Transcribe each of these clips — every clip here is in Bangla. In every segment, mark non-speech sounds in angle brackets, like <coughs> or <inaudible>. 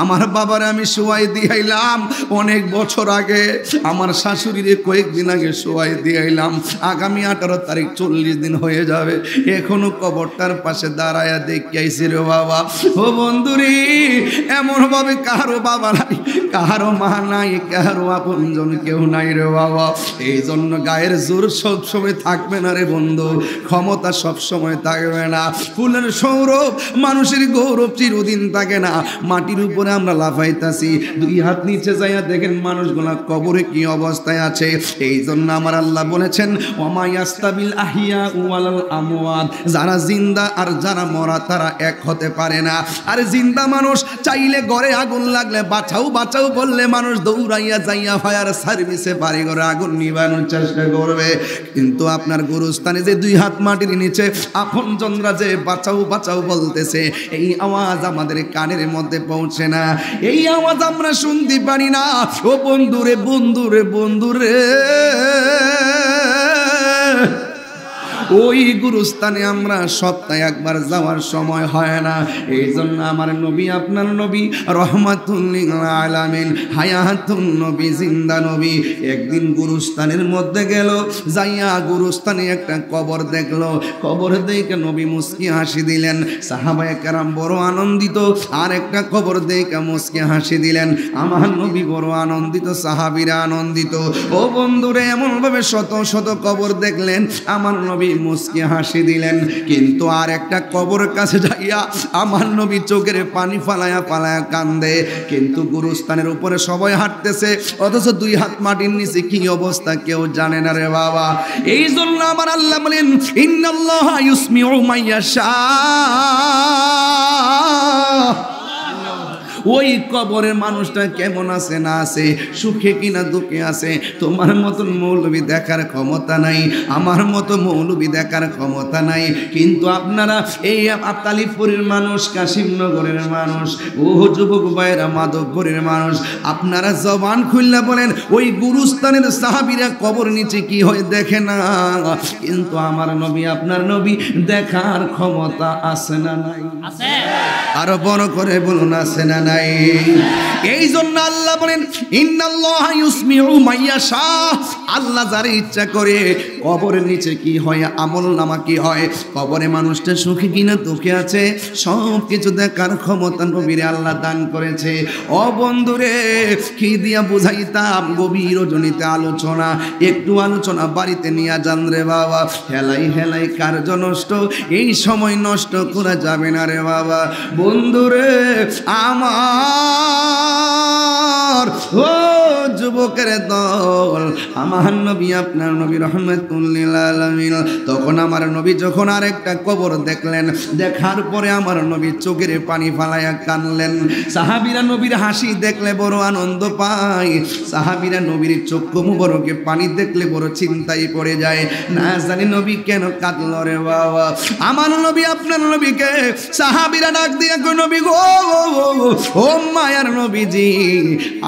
আমার বাবার আমি সোয়াই দিয়াইলাম অনেক বছর আগে আমার শাশুড়িরে কয়েকদিন আগে শোয়াই দিয়াইলাম আগামী আঠারো তারিখ চল্লিশ দিন হয়ে যাবে এখনো কবরটার পাশে দাঁড়ায়া দেখিয়াইছি রে বাবা ও বন্ধুরি এমনভাবে কারো বাবা নাই কারো মা নাই কারো আপনজন কেউ নাই রে বাবা এই জন্য গায়ের জোর সবসময় থাকবে না রে বন্ধু ক্ষমতা সবসময় থাকবে না ফুলের সৌরভ মানুষের গৌরব চিরদিন থাকে না মাটির উপর করে আমরা লাফাইতাছি দুই হাত নিচে যাইয়া দেখেন মানুষগুলা কবরে কি অবস্থায় আছে এই জন্য আমার আল্লাহ বলেছেন আহিয়া যারা জিন্দা আর যারা মরা তারা এক হতে পারে না আর জিন্দা মানুষ চাইলে গড়ে আগুন লাগলে বাঁচাও বাঁচাও বললে মানুষ দৌড়াইয়া যাইয়া ফায়ার সার্ভিসে বাড়ি ঘরে আগুন নিবানোর চেষ্টা করবে কিন্তু আপনার গুরুস্থানে যে দুই হাত মাটির নিচে আপন চন্দ্রা যে বাঁচাও বাঁচাও বলতেছে এই আওয়াজ আমাদের কানের মধ্যে পৌঁছে না না এই আওয়াজ আমরা শুনতে পারি না ও বন্ধুরে বন্ধুরে বন্ধুরে ওই গুরুস্থানে আমরা সপ্তাহে একবার যাওয়ার সময় হয় না এই জন্য আমার নবী আপনার নবী রহমাতুল্লিল হায়াতুল নবী জিন্দা নবী একদিন গুরুস্থানের মধ্যে গেল যাইয়া গুরুস্থানে একটা কবর দেখলো কবর দেখে নবী মুসকি হাসি দিলেন সাহাবায় কারাম বড় আনন্দিত আর একটা কবর দেখে মুসকি হাসি দিলেন আমার নবী বড় আনন্দিত সাহাবিরা আনন্দিত ও বন্ধুরে এমনভাবে শত শত কবর দেখলেন আমার নবী মুসকে হাসি দিলেন কিন্তু আর একটা কবর কাছে যাইয়া আমার নবী চোখের পানি ফালায়া ফালায়া কান্দে কিন্তু গুরুস্থানের উপরে সবাই হাঁটতেছে অথচ দুই হাত মাটির নিচে কি অবস্থা কেউ জানে না রে বাবা এই জন্য আমার আল্লাহ বলেন ইন্নাল্লাহ ইউসমি ও মাইয়া শাহ ওই কবরের মানুষটা কেমন আছে না আছে সুখে কিনা দুঃখে আছে তোমার মতন মৌলবি দেখার ক্ষমতা নাই আমার মতো মৌলবি দেখার ক্ষমতা নাই কিন্তু আপনারা এই আতালিপুরের মানুষ কাশিমনগরের মানুষ ও যুবক ভাইয়েরা মাধবপুরের মানুষ আপনারা জবান খুললে বলেন ওই গুরুস্থানের সাহাবিরা কবর নিচে কি হয় দেখে না কিন্তু আমার নবী আপনার নবী দেখার ক্ষমতা আছে না নাই আরো বড় করে বলুন আছে না নাই নাই এই জন্য আল্লাহ বলেন ইন্নাল্লাহ ইউসমিউ মাইয়া শাহ আল্লাহ যার ইচ্ছা করে কবরের নিচে কি হয় আমল নামা কি হয় কবরে মানুষটা সুখী কিনা দুঃখে আছে সব কিছু দেখার ক্ষমতা নবীরে আল্লাহ দান করেছে ও বন্ধুরে কি দিয়া বুঝাইতাম গভীর জনিতে আলোচনা একটু আলোচনা বাড়িতে নিয়ে যান রে বাবা হেলাই হেলাই কার্য নষ্ট এই সময় নষ্ট করা যাবে না রে বাবা বন্ধুরে আমার Oh! যুবকের দল আমার নবী আপনার নবী রহমতুল্লিল আলমিন তখন আমার নবী যখন আর একটা কবর দেখলেন দেখার পরে আমার নবী চোখের পানি ফালাইয়া কানলেন সাহাবিরা নবীর হাসি দেখলে বড় আনন্দ পায় সাহাবিরা নবীর চক্ষু মুবরকে পানি দেখলে বড় চিন্তায় পড়ে যায় না জানি নবী কেন কাঁদল রে বাবা আমার নবী আপনার নবীকে সাহাবিরা ডাক দিয়ে নবী গো ও মায়ার নবীজি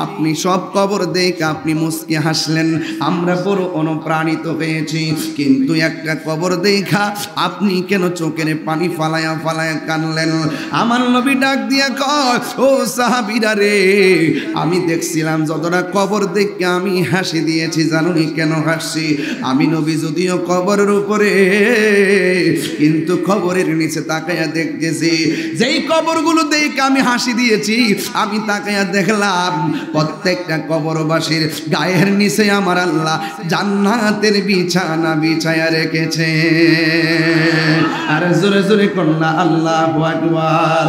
আপনি সব কবর দে দেখে আপনি মুসকে হাসলেন আমরা বড় অনুপ্রাণিত হয়েছি কিন্তু একটা কবর দেখা আপনি কেন চোখের পানি ফালায়া ফালায়া কানলেন আমার নবী ডাক দিয়া কো ও সাহাবিরা রে আমি দেখছিলাম যতটা কবর দেখে আমি হাসি দিয়েছি জানুনি কেন হাসছি আমি নবী যদিও কবরের উপরে কিন্তু খবরের নিচে তাকাইয়া দেখতেছি যেই কবরগুলো দেখে আমি হাসি দিয়েছি আমি তাকাইয়া দেখলাম প্রত্যেকটা কবর বিশ্ববাসীর গায়ের নিচে আমার আল্লাহ জান্নাতের বিছানা বিছায়া রেখেছে আর জোরে জোরে কন্যা আল্লাহ আকবার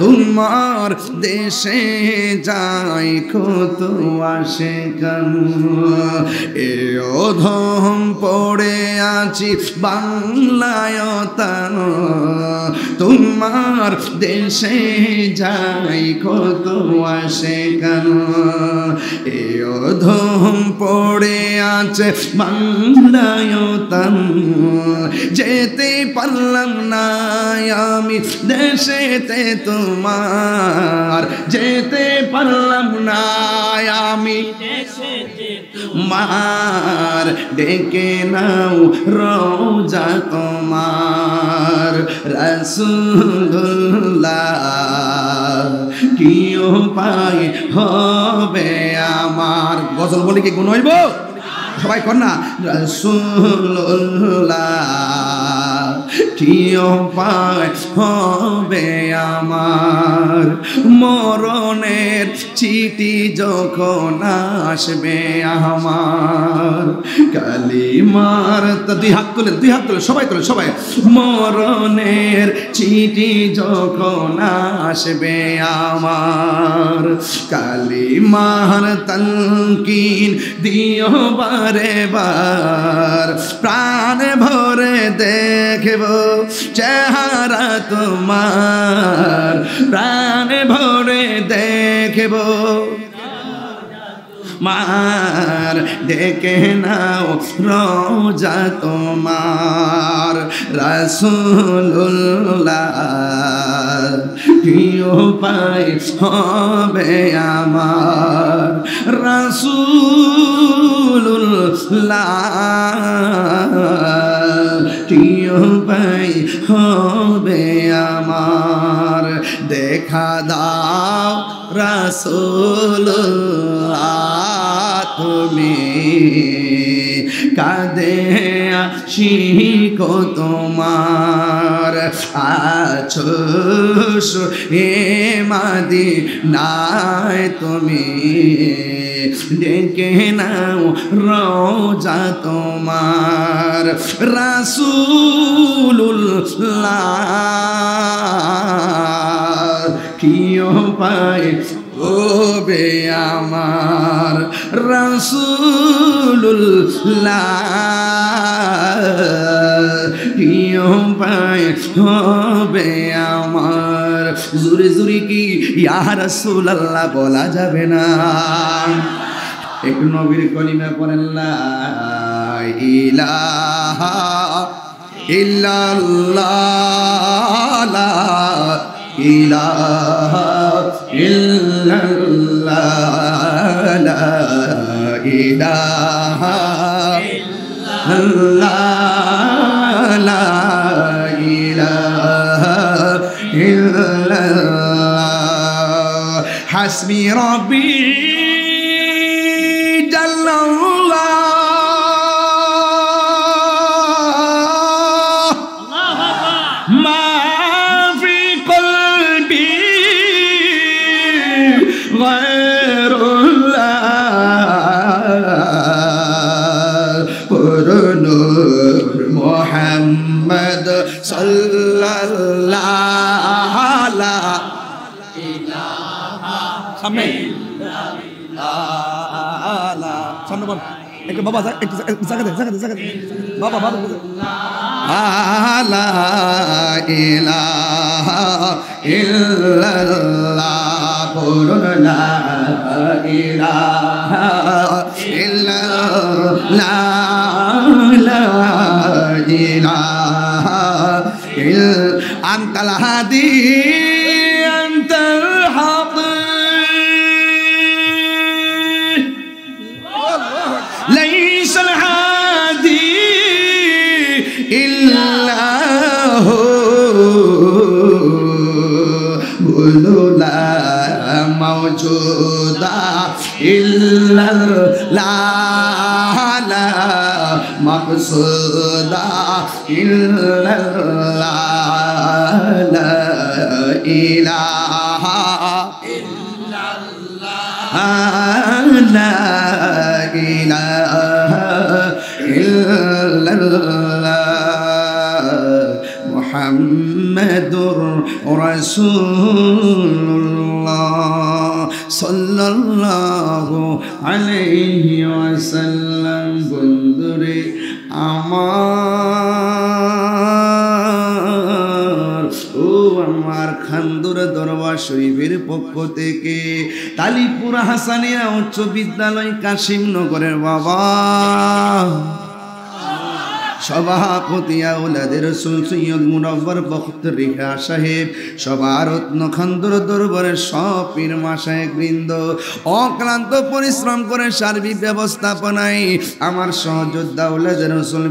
তোমার দেশে যাই কত আসে এ অধম পড়ে আছি বাংলায় তোমার দেশে যাই কত আসে কেন এ অধম পড়ে আছে বাংলায় যেতে পারলাম না আমি দেশেতে তো তোমার যেতে পারলাম না আমি মার ডেকে নাও রোজা তোমার রসুল্লাহ কি উপায় হবে আমার গজল বলে কি গুণ হইব সবাই কর না রসুল্লাহ কিও পায় হবে আমার মরণের চিঠি যখন আসবে আমার কালিমার তা দুই হাত তুলে দুই হাত তুলে সবাই তুলে সবাই মরণের চিঠি যখন আসবে আমার কালিমার তলকিন দিও বারে বার প্রাণ ভরে দেখে দেব চেহারা তোমার প্রাণ ভরে দেখব মার ডেকে নাও রোজা তোমার রাসুল্লাহ প্রিয় পাই হবে আমার রাসুল্লাহ ভাই হবে আমার দেখা দাও রাসুল তুমি কাঁদে কো তোমার আছো এ মাদি নাই তুমি ডেকে নাও রোজা তোমার রাসুল কিয় পায় ও হবে আমার রসুল্লাহ হবে আমার জুরে জুরি কি ইয়াহ রসুল্লাহ বলা যাবে না এক নবীর কলিমা পড়েন ইলাহা ইল্লাল্লাহ ইলাহা ইল্লাল্লাহ لا إله إلا الله لا إله إلا الله حسبي ربي لا সামনে বল একটু বাবা একটু জায়গা দে জায়গা দে জায়গা দে বাবা বাবা লা ইলাহা ইল্লাল্লাহ বলুন লা ইলাহা ইল্লাল্লাহ লা ইলাহা ইল আনতাল হাদি موجود إلا الله لا مقصود إلا الله لا إله إلا الله لا إله إلا الله محمد رسول الله সাল্লাল্লাহু আলাইহি ওয়াসাল্লাম বন্ধুরে আমার ও আমার খান্দুর দরবার শরীফের পক্ষ থেকে তালিপুর হাসানিয়া উচ্চ বিদ্যালয় কাশিমনগরের বাবা সভাপতি আউলাদের সৈয়দ মুনব্বর বখত রিহা সাহেব সভারত্ন খন্দর দরবারের সপীর মাসায় বৃন্দ অক্লান্ত পরিশ্রম করে সার্বিক ব্যবস্থাপনায় আমার সহযোদ্ধা উল্লাদের রসুল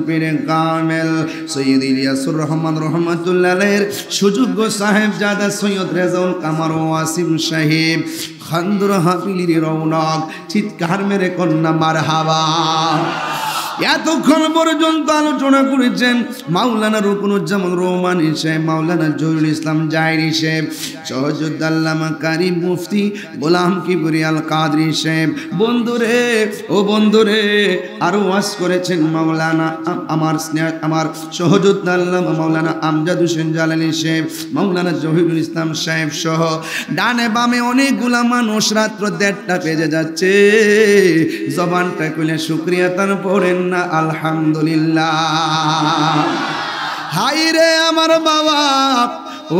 কামেল সৈয়দ ইলিয়াসুর রহমান রহমতুল্লাহের সুযোগ্য সাহেব জাদা সৈয়দ রেজাউল কামার ওয়াসিম সাহেব খান্দুর হাফিলির রৌনক চিৎকার মেরে কন্যা মার হাওয়া এতক্ষণ পর্যন্ত আলোচনা করেছেন মাওলানা রুকুনুজ্জামান রহমানি সাহেব মাওলানা জহিরুল ইসলাম জাহিরি সাহেব সহযোদ্দাল্লামা কারি মুফতি গোলাম কিবরি আল কাদরি সাহেব বন্ধুরে ও বন্ধুরে আরও ওয়াজ করেছেন মাওলানা আমার স্নেহ আমার সহজুদ্দাল্লাম মাওলানা আমজাদ হোসেন জালালি সাহেব মাওলানা জহিরুল ইসলাম সাহেব সহ ডানে বামে অনেকগুলা মানুষ রাত্র দেড়টা বেজে যাচ্ছে জবানটা কইলে শুক্রিয়া তার পড়েন না আলহামদুলিল্লাহ হাই রে আমার বাবা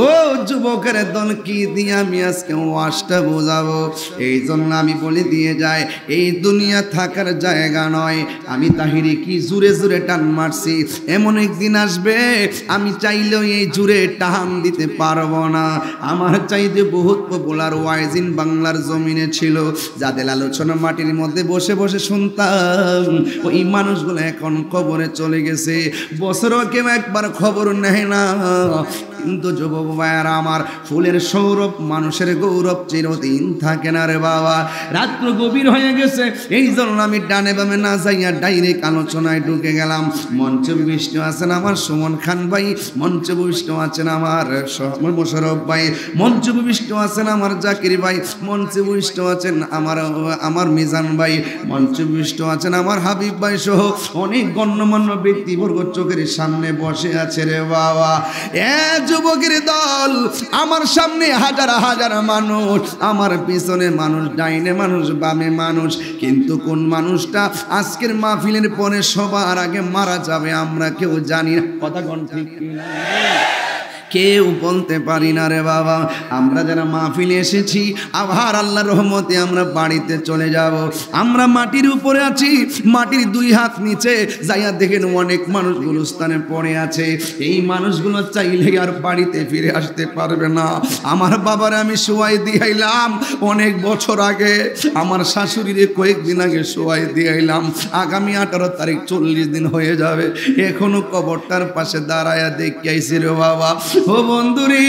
ও যুবকের দল কি দিয়ে আমি আজকে ওয়াশটা বোঝাবো এই জন্য আমি বলে দিয়ে যাই এই দুনিয়া থাকার জায়গা নয় আমি তাহিরে কি জুরে জুড়ে টান মারছি এমন একদিন আসবে আমি চাইলেও এই জুড়ে টান দিতে পারবো না আমার চাইতে বহুত পপুলার ওয়াইজিন বাংলার জমিনে ছিল যাদের আলোচনা মাটির মধ্যে বসে বসে শুনতাম ওই মানুষগুলো এখন খবরে চলে গেছে বছরও কেউ একবার খবর নেয় না কিন্তু যুব যুবক ভাইয়ার আমার ফুলের সৌরভ মানুষের গৌরব চিরদিন থাকে না রে বাবা রাত্র গভীর হয়ে গেছে এই জন্য আমি ডানে বামে না যাইয়া ডাইরেক্ট আলোচনায় ঢুকে গেলাম মঞ্চ বিষ্ণু আছেন আমার সুমন খান ভাই মঞ্চ বিষ্ণু আছেন আমার মুশরফ ভাই মঞ্চ বিষ্ণু আছেন আমার জাকির ভাই মঞ্চ বিষ্ণু আছেন আমার আমার মিজান ভাই মঞ্চ বিষ্ণু আছেন আমার হাবিব ভাই সহ অনেক গণ্যমান্য ব্যক্তিবর্গ চোখের সামনে বসে আছে রে বাবা এ যুবকের দল আমার সামনে হাজার হাজার মানুষ আমার পিছনে মানুষ ডাইনে মানুষ বামে মানুষ কিন্তু কোন মানুষটা আজকের মাহফিলের পরে সবার আগে মারা যাবে আমরা কেউ জানি না কথা কন্ঠ কেউ বলতে পারি না রে বাবা আমরা যারা মাহফিলে এসেছি আবার আল্লাহ রহমতে আমরা বাড়িতে চলে যাব আমরা মাটির উপরে আছি মাটির দুই হাত নিচে যাইয়া দেখেন অনেক মানুষ গুলোস্থানে পড়ে আছে এই মানুষগুলো চাইলে আর বাড়িতে ফিরে আসতে পারবে না আমার বাবার আমি শোয়াই দিয়াইলাম অনেক বছর আগে আমার শাশুড়িরে কয়েকদিন আগে শোয়াই দিয়াইলাম আগামী আঠারো তারিখ চল্লিশ দিন হয়ে যাবে এখনো কবরটার পাশে দাঁড়ায়া দেখি রে বাবা ও বন্ধুরে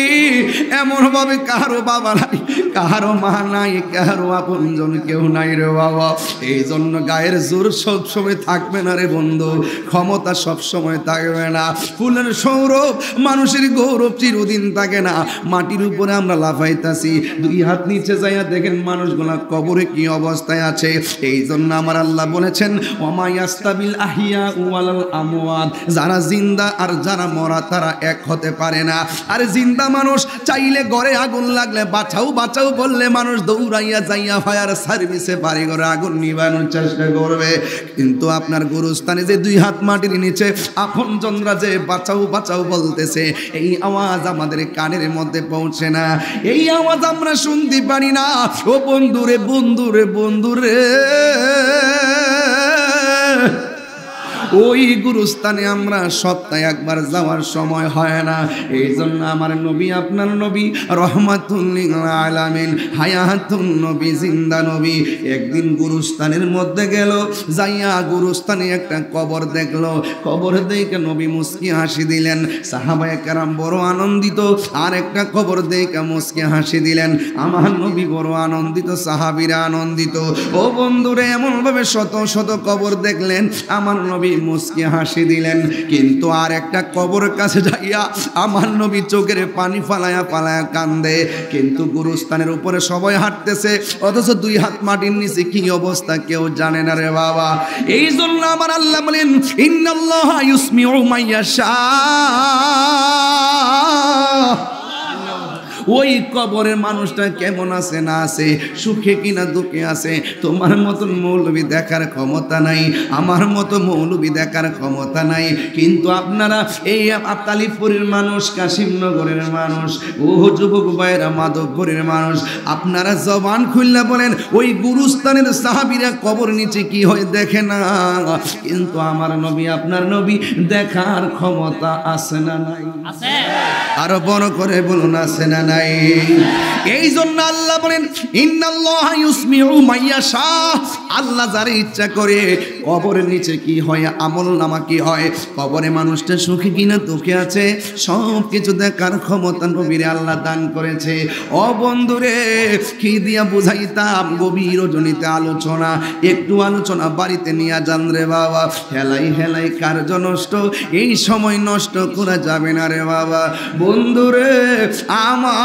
এমনভাবে কারো বাবা নাই কারো মা নাই কারো আপনজন কেউ নাই রে বাবা এই জন্য গায়ের জোর সবসময় থাকবে না রে বন্ধু ক্ষমতা সবসময় থাকবে না ফুলের সৌরভ মানুষের গৌরব চিরদিন থাকে না মাটির উপরে আমরা লাফাইতাছি দুই হাত নিচে যাইয়া দেখেন মানুষগুলা কবরে কি অবস্থায় আছে এই জন্য আমার আল্লাহ বলেছেন ওমায়াস্তাবিল আহিয়া ওয়ালাল আমওয়াত যারা জিন্দা আর যারা মরা তারা এক হতে পারে না আর জিন্দা মানুষ চাইলে গড়ে আগুন লাগলে বাঁচাও বাঁচাও বললে মানুষ দৌড়াইয়া যাইয়া ফায়ার সার্ভিসে বাড়ি ঘরে আগুন নিবানোর চেষ্টা করবে কিন্তু আপনার গুরুস্থানে যে দুই হাত মাটির নিচে আপন চন্দ্রা যে বাঁচাও বাঁচাও বলতেছে এই আওয়াজ আমাদের কানের মধ্যে পৌঁছে না এই আওয়াজ আমরা শুনতে পারি না ও বন্ধুরে বন্ধুরে বন্ধুরে ওই গুরুস্থানে আমরা সপ্তাহে একবার যাওয়ার সময় হয় না এই জন্য আমার নবী আপনার নবী রহমাতুল্লিল আলামিন হায়াতুল নবী জিন্দা নবী একদিন গুরুস্থানের মধ্যে গেল যাইয়া গুরুস্থানে একটা কবর দেখলো কবর দেখে নবী মুসকি হাসি দিলেন সাহাবায়ে কারাম বড় আনন্দিত আর একটা কবর দেখে মুসকি হাসি দিলেন আমার নবী বড় আনন্দিত সাহাবিরা আনন্দিত ও বন্ধুরে এমনভাবে শত শত কবর দেখলেন আমার নবী মুসকে হাসি দিলেন কিন্তু আর একটা কবর কাছে যাইয়া আমার নবী চোখের পানি ফালায়া ফালায়া কান্দে কিন্তু গুরুস্থানের উপরে সবাই হাঁটতেছে অথচ দুই হাত মাটির নিচে কি অবস্থা কেউ জানে না রে বাবা এই জন্য আমার আল্লাহ বলেন ইন্নাল্লাহ ইউসমি ও মাইয়া শাহ ওই কবরের মানুষটা কেমন আছে না আছে সুখে কিনা দুঃখে আছে তোমার মতন মৌলবি দেখার ক্ষমতা নাই আমার মতো মৌলবি দেখার ক্ষমতা নাই কিন্তু আপনারা এই আতালিপুরের মানুষ কাশিমনগরের মানুষ ও যুবক ভাইয়েরা মাধবপুরের মানুষ আপনারা জবান খুললে বলেন ওই গুরুস্থানের সাহাবিরা কবর নিচে কি হয় দেখে না কিন্তু আমার নবী আপনার নবী দেখার ক্ষমতা আছে না নাই আরো বড় করে বলুন আছে না নাই নাই এই জন্য আল্লাহ বলেন ইন্নাল্লাহ ইউসমিউ মাইয়া শাহ আল্লাহ যারে ইচ্ছা করে কবরের নিচে কি হয় আমল নামা কি হয় কবরে মানুষটা সুখী কিনা দুঃখে আছে সব কিছু দেখার ক্ষমতা নবীরে আল্লাহ দান করেছে ও বন্ধুরে কি দিয়া বুঝাইতাম গভীর জনিতে আলোচনা একটু আলোচনা বাড়িতে নিয়ে যান রে বাবা হেলাই হেলাই কার্য নষ্ট এই সময় নষ্ট করা যাবে না রে বাবা বন্ধুরে আমার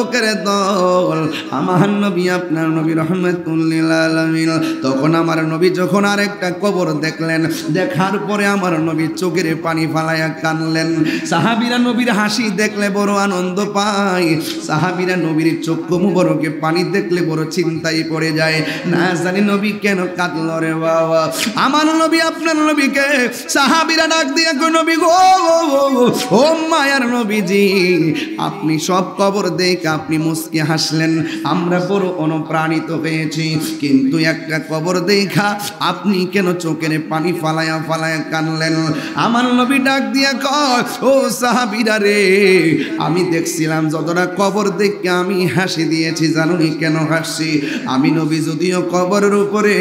বকরে দল আমার নবী আপনার নবী রহমতুল্লিল আলমিন তখন আমার নবী যখন আর একটা কবর দেখলেন দেখার পরে আমার নবী চোখের পানি ফালাইয়া কানলেন সাহাবিরা নবীর হাসি দেখলে বড় আনন্দ পাই সাহাবিরা নবীর চক্ষু মুবরকে পানি দেখলে বড় চিন্তায় পড়ে যায় না জানি নবী কেন কাঁদল রে বাবা আমার নবী আপনার নবীকে সাহাবিরা ডাক দিয়ে নবী গো ও মায়ার নবীজি আপনি সব কবর দেখ আপনি মুসকে হাসলেন আমরা বড় অনুপ্রাণিত হয়েছি কিন্তু একটা কবর দেখা আপনি কেন চোখের পানি ফালায়া ফালায়া কানলেন আমার নবী ডাক দিয়া কো সাহাবিরা রে আমি দেখছিলাম যতটা কবর দেখে আমি হাসি দিয়েছি জানুনি কেন হাসি আমি নবী যদিও কবরের উপরে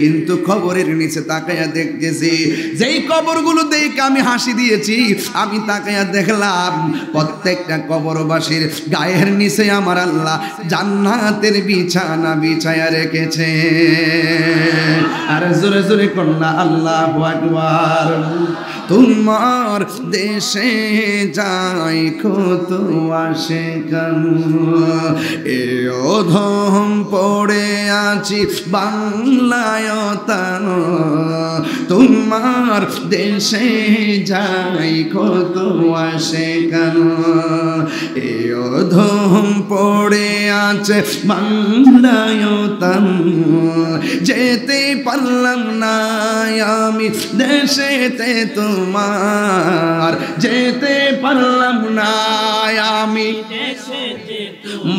কিন্তু খবরের নিচে তাকাইয়া দেখতেছি যেই কবরগুলো দেখে আমি হাসি দিয়েছি আমি তাকাইয়া দেখলাম প্রত্যেকটা কবরবাসী তোমাদের গায়ের নিচে আমার আল্লাহ জান্নাতের বিছানা বিছায়া রেখেছে আর জোরে জোরে কন্যা আল্লাহ আকবর তোমার দেশে যাই কত আসে কেন এ অধম পড়ে আছি বাংলায় তোমার দেশে যাই কত আসে কেন এ অধম পড়ে আছে বাংলায়তন যেতে পারলাম না আমি দেশেতে তোমার যেতে পারলাম না আমি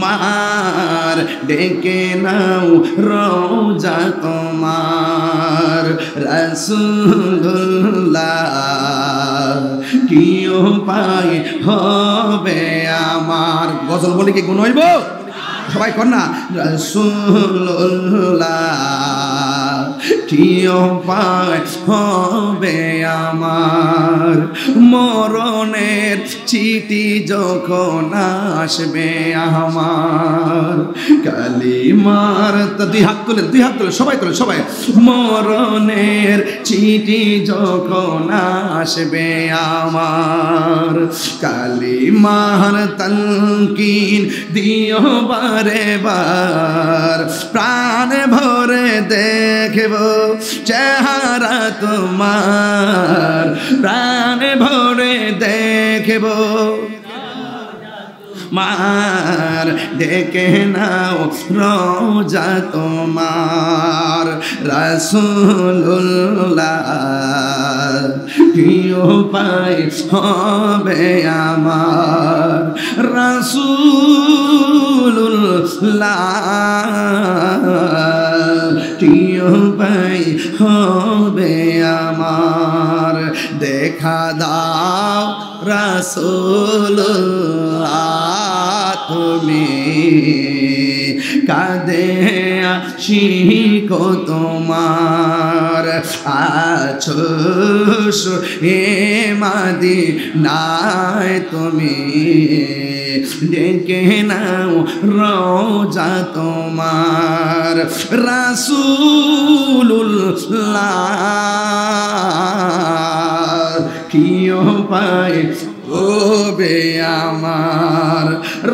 মার ডেকে নাও রোজা তোমার রসুল্লাহ কি উপায় হবে আমার গজল বলে কি গুণ হইব সবাই কর না রসুল্লাহ কিও পায় হবে আমার মরণের চিঠি যখন আসবে আমার কালিমার তা দুই হাত তুলে দুই হাত তুলে সবাই তুলে সবাই মরণের চিঠি যখন আসবে আমার কালিমার তলকিন দিও বারে বার প্রাণ ভরে দেখব গো চেহারা তোমার প্রাণ ভরে দেখব মার ডেকে নাও রোজা তোমার রাসুল্লাহ প্রিয় পাই হবে আমার রাসুল্লাহ উপায় হবে আমার দেখা দাও রাসুল তুমি কাঁদে কো তোমার আছো এ মাদি নাই তুমি ডেকে নাও রোজা তোমার রাসুল কিয় পায় বে আমার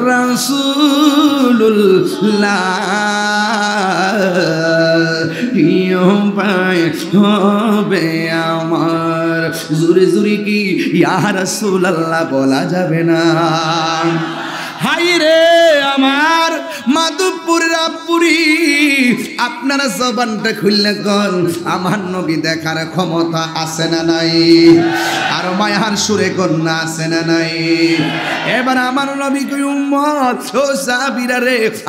রাসুল কিয় পায় হবে আমার জোরে জুরি কি ইয়ার রাসূলুল্লাহ বলা যাবে না হাই রে আমার মাধবপুরের আপনারা জবানটা খুললে আমার নবী দেখার ক্ষমতা আছে না নাই আর মায়ার সুরে কন্যা আছে না নাই এবার আমার নবী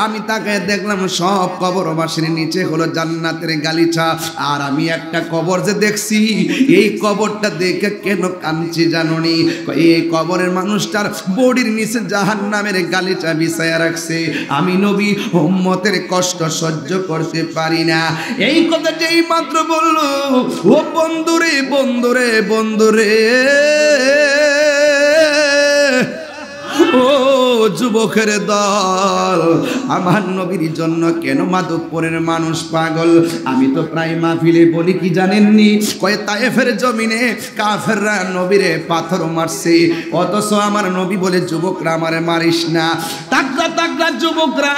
আমি তাকে দেখলাম সব কবরবাসীর নিচে হলো জান্নাতের গালিচা আর আমি একটা কবর যে দেখছি এই কবরটা দেখে কেন কানছি জাননি এই কবরের মানুষটার বডির নিচে জাহান্নামের গালিচা বিষয় রাখছে আমি নবী উম্মতের কষ্ট সহ্য করতে পারি না এই কথাটাই মাত্র বলল ও বন্ধুরে বন্ধুরে বন্ধুরে ও যুবকের দল আমার নবীর জন্য কেন মাধবপুরের মানুষ পাগল আমি তো প্রায় মাহফিলে বলি কি জানেননি কয়ে তায়েফের জমিনে কাফেররা নবীরে পাথর মারছে অথচ আমার নবী বলে যুবকরা আমার মারিস না তাকরা তাকরা যুবকরা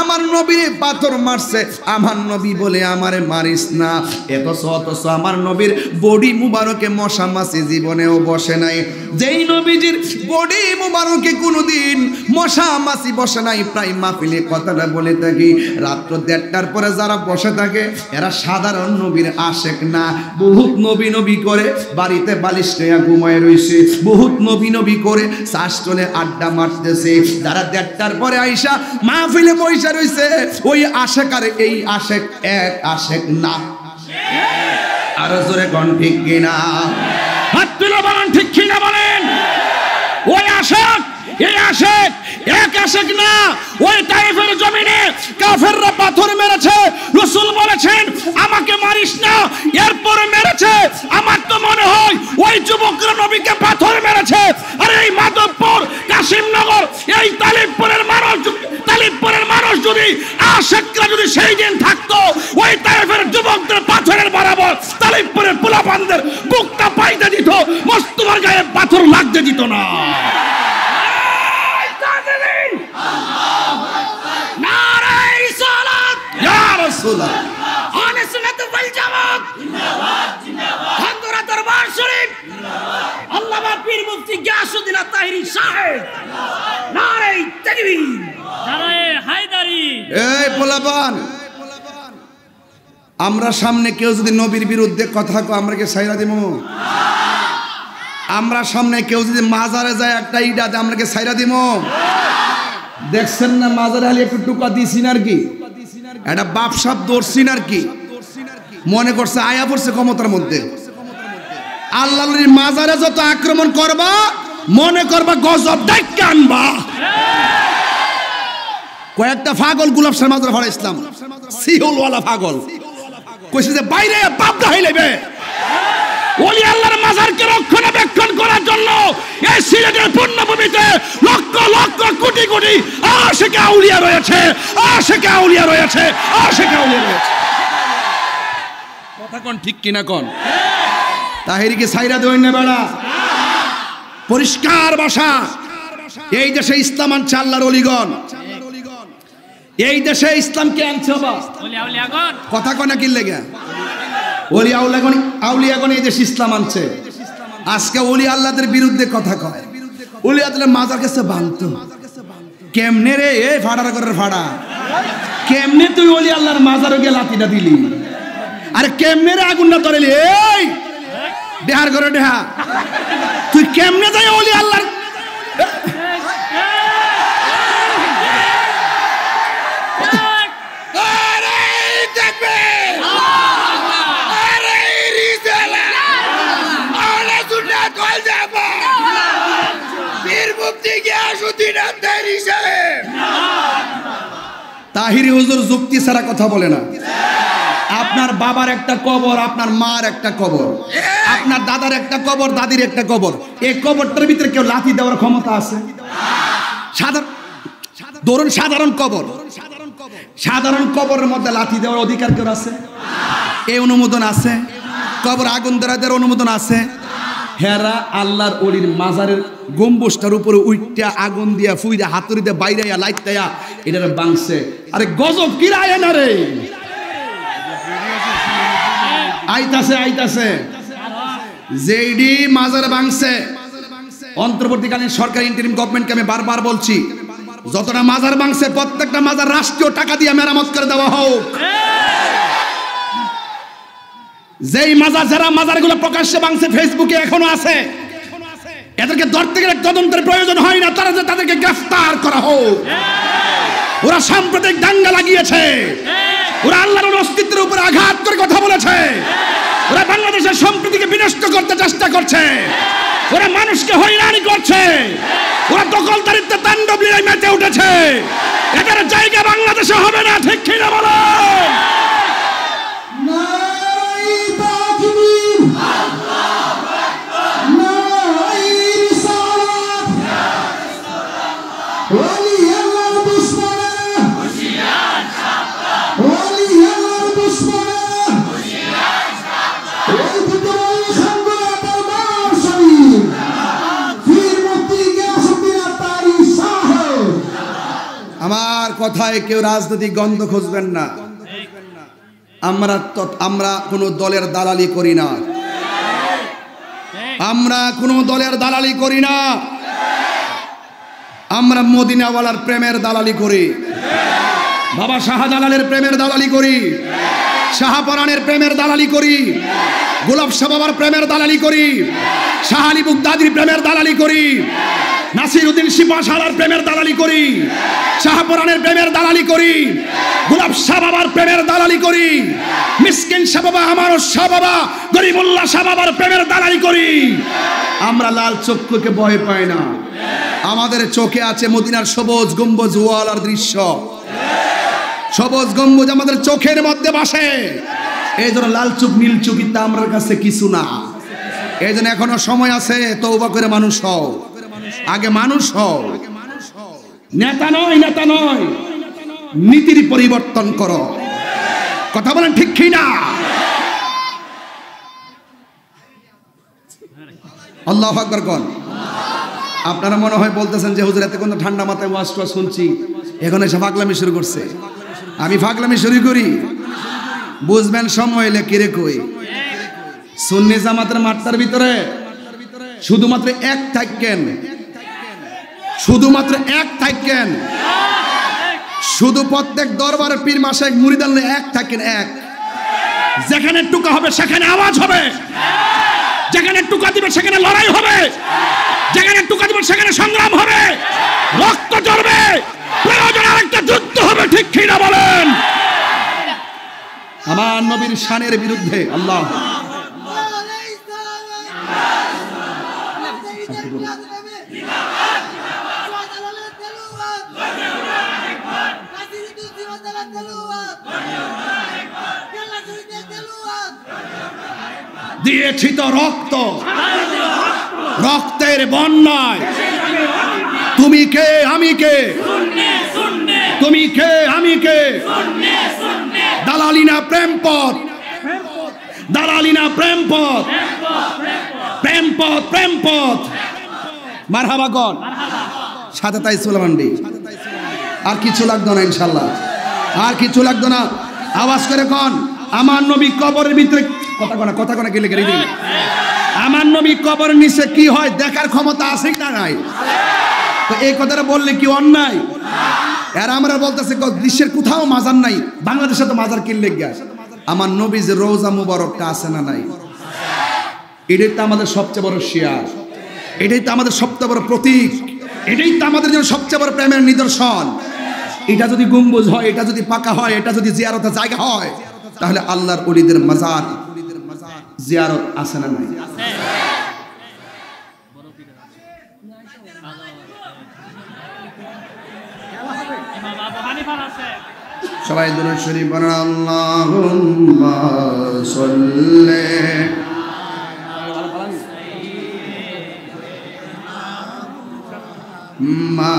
আমার নবীরে পাথর মারছে আমার নবী বলে আমার মারিস না এতস অথচ আমার নবীর বডি মুবারকে মশা মাসি জীবনেও বসে নাই যেই নবীজির বডি মুবারকে কোনোদিন মশা মাছি বসে নাই প্রায় মাফিলে কথাটা বলে থাকি রাত্র দেড়টার পরে যারা বসে থাকে এরা সাধারণ নবীর আশেক না বহুত নবী নবী করে বাড়িতে বালিশ নেয়া ঘুমায় রয়েছে বহুত নবী নবী করে শ্বাস চলে আড্ডা মারতেছে যারা দেড়টার পরে আইসা মাহফিলে পয়সা রয়েছে ওই আশেক আর এই আশেক এক আশেক না আরো জোরে কন ঠিক কিনা হাত তুলে বলেন ঠিক কিনা বলেন ওই আশেক এ আশেক এক আশেক না ওই টাইফের জমিনে কাফেররা পাথর মেরেছে রসুল বলেছেন আমাকে মারিস না এরপরে মেরেছে আমার তো মনে হয় ওই যুবকরা নবীকে পাথর মেরেছে আর এই মাধবপুর এই তালিবপুরের মানুষ তালিবপুরের মানুষ যদি আশেকরা যদি সেই দিন থাকতো ওই তাইফের যুবকদের পাথরের বরাবর তালিবপুরের পোলাপানদের বুকটা পাইতে দিত মস্তুমার গায়ে পাথর লাগতে দিত না আমরা সামনে কেউ যদি নবীর বিরুদ্ধে কথা কো আমরা কি সাইরা দিব আমরা সামনে কেউ যদি মাজারে যায় একটা ইডা আমরা কে সাইরা দিব দেখছেন না মাজারে আলী একটু টুকা দিছি না আর কি একটা বাপসাপ দর্শিন আর কি মনে করছে আয়া পড়ছে ক্ষমতার মধ্যে আল্লাহ মাজারে যত আক্রমণ করবা মনে করবা গজব ডাইকে আনবা কয়েকটা ফাগল গুলাব শাহ মাজার ভরা ইসলাম সিহলওয়ালা পাগল কইছে যে বাইরে বাপ দাহাই ওলি আল্লাহর মাজারকে রক্ষণাবেক্ষণ করার জন্য এই সিলেটের পূর্ণভূমিতে লক্ষ লক্ষ কোটি কোটি আশেকে আউলিয়া রয়েছে আশেকে আউলিয়া রয়েছে আশেকে আউলিয়া রয়েছে কথা কোন ঠিক কিনা কোন তাহেরিকে সাইরা না বেড়া পরিষ্কার ভাষা এই দেশে ইসলাম আনছে আল্লাহর অলিগণ এই দেশে ইসলামকে আনছে কথা কনা কি লেগে ওলি আউলাগণ আউলিয়াগণ এই দেশ ইসলাম আনছে আজকে অলি আল্লাহদের বিরুদ্ধে কথা কয় ওলি আল্লাহ মাজার কাছে বাঁধত কেমনে রে এ ফাড়ার ঘরের ফাড়া কেমনে তুই অলি আল্লাহর মাজারে গিয়ে লাতিটা দিলি আরে কেমনে রে আগুনটা তরেলি এই দেহার ঘরে দেহা তুই কেমনে যাই অলি আল্লাহর তাহিরি হুজুর যুক্তি ছাড়া কথা বলে না আপনার বাবার একটা কবর আপনার মার একটা কবর আপনার দাদার একটা কবর দাদির একটা কবর এই কবরটার ভিতরে কেউ লাথি দেওয়ার ক্ষমতা আছে সাধারণ ধরুন সাধারণ কবর সাধারণ কবরের মধ্যে লাথি দেওয়ার অধিকার কেউ আছে এই অনুমোদন আছে কবর আগুন দেওয়ার অনুমোদন আছে হেরা আল্লাহর অলির মাজারের গম্বুজটার উপরে উইটা আগুন দিয়া ফুইরা হাতুরি দিয়ে বাইরে লাইটাইয়া এটার বাংছে আরে গজব কিরায় না রে আইতাছে আইতাছে জেডি মাজার বাংছে অন্তর্বর্তীকালীন সরকার ইন্টারিম গভর্নমেন্টকে আমি বারবার বলছি যতটা মাজার বাংছে প্রত্যেকটা মাজার রাষ্ট্রীয় টাকা দিয়ে মেরামত করে দেওয়া হোক যেই মাজার যারা মাজারগুলো প্রকাশ্যে বাংছে ফেসবুকে এখনো আছে এদেরকে ধরতে গেলে তদন্তের প্রয়োজন হয় না তারা যে তাদেরকে গ্রেফতার করা হোক ওরা সাম্প্রতিক দাঙ্গা লাগিয়েছে ওরা আল্লাহর অস্তিত্বের উপরে আঘাত করে কথা বলেছে ওরা বাংলাদেশের সম্প্রীতিকে বিনষ্ট করতে চেষ্টা করছে ওরা মানুষকে হয়রানি করছে ওরা দখলদারিত্বে তাণ্ডব লীলায় মেতে উঠেছে এদের জায়গা বাংলাদেশে হবে না ঠিক কিনা বলো না কথায় কেউ রাজনৈতিক গন্ধ খুঁজবেন না আমরা আমরা কোনো দলের দালালি করি না আমরা কোনো দলের দালালি করি না আমরা মদিনাওয়ালার প্রেমের দালালি করি বাবা শাহজালালের প্রেমের দালালি করি শাহপরানের প্রেমের দালালি করি গোলাপ শাহ বাবার প্রেমের দালালি করি শাহ আলী বুগদাদির প্রেমের দালালি করি নাসির উদ্দিন সিপাশালার প্রেমের দালালি করি শাহপুরানের প্রেমের দালালি করি গোলাপ শাহ বাবার প্রেমের দালালি করি মিসকিন শাহ বাবা আমার শাহ বাবা গরিবুল্লাহ শাহ বাবার প্রেমের দালালি করি আমরা লাল চক্ষুকে ভয় পাই না আমাদের চোখে আছে মদিনার সবুজ গম্বুজ ওয়ালার দৃশ্য সবুজ গম্বুজ আমাদের চোখের মধ্যে বাসে এই জন্য লাল চুপ নীল চুপ আমার কাছে কিছু না এই জন্য এখনো সময় আছে তৌবা করে মানুষ হও আগে মানুষ হও নেতা নয় নেতা নয় নীতির পরিবর্তন কর কথা বলেন ঠিক কি না আল্লাহ আকবর কোন আপনারা মনে হয় বলতেছেন যে হুজুর এতে কোনো ঠান্ডা মাথায় ওয়াজ টোয়া শুনছি এখন এসে ফাগলামি শুরু করছে আমি ফাগলামি শুরু করি বুঝবেন সময় এলে কিরে কই সুন্নি জামাতের মাঠটার ভিতরে শুধুমাত্র এক থাকেন শুধুমাত্র এক থাকেন শুধু প্রত্যেক দরবারের পীর মাসে এক মুড়ি দালে এক থাকেন এক যেখানে টুকা হবে সেখানে আওয়াজ হবে যেখানে টুকা দিবে সেখানে লড়াই হবে যেখানে টুকা দিবে সেখানে সংগ্রাম হবে রক্ত চড়বে প্রয়োজন আরেকটা যুদ্ধ হবে ঠিক কিনা বলেন আমার নবীর শানের বিরুদ্ধে আল্লাহ দিয়েছি তো রক্ত রক্তের বন্যায় তুমি কে আমি কে তুমি কে আমি কে দালালিনা প্রেমপথ দালালিনা প্রেমপথ প্রেমপথ প্রেমপথ মারহাবাগন সাথে তাই সুলামান্ডি আর কিছু লাগতো না ইনশাল্লাহ আর কিছু লাগতো না আওয়াজ করে কন আমার নবী কবরের ভিতরে কথা কোনা কথা কোনা কি লেগে আমার নবী কবর নিচে কি হয় দেখার ক্ষমতা আছে না নাই তো এই কথাটা বললে কি অন্যায় আর আমরা বলতেছে বিশ্বের কোথাও মাজার নাই বাংলাদেশে তো মাজার কিনলে গেছে আমার নবী যে রোজা মুবারকটা আছে না নাই এটাই তো আমাদের সবচেয়ে বড় শেয়ার এটাই তো আমাদের সবচেয়ে বড় প্রতীক এটাই তো আমাদের জন্য সবচেয়ে বড় প্রেমের নিদর্শন এটা যদি গুম্বুজ হয় এটা যদি পাকা হয় এটা যদি জিয়ারতের জায়গা হয় তাহলে আল্লাহর অলিদের মাজার জিয়ারত আছে না নাই সবাই দুরুদ শরীফ মা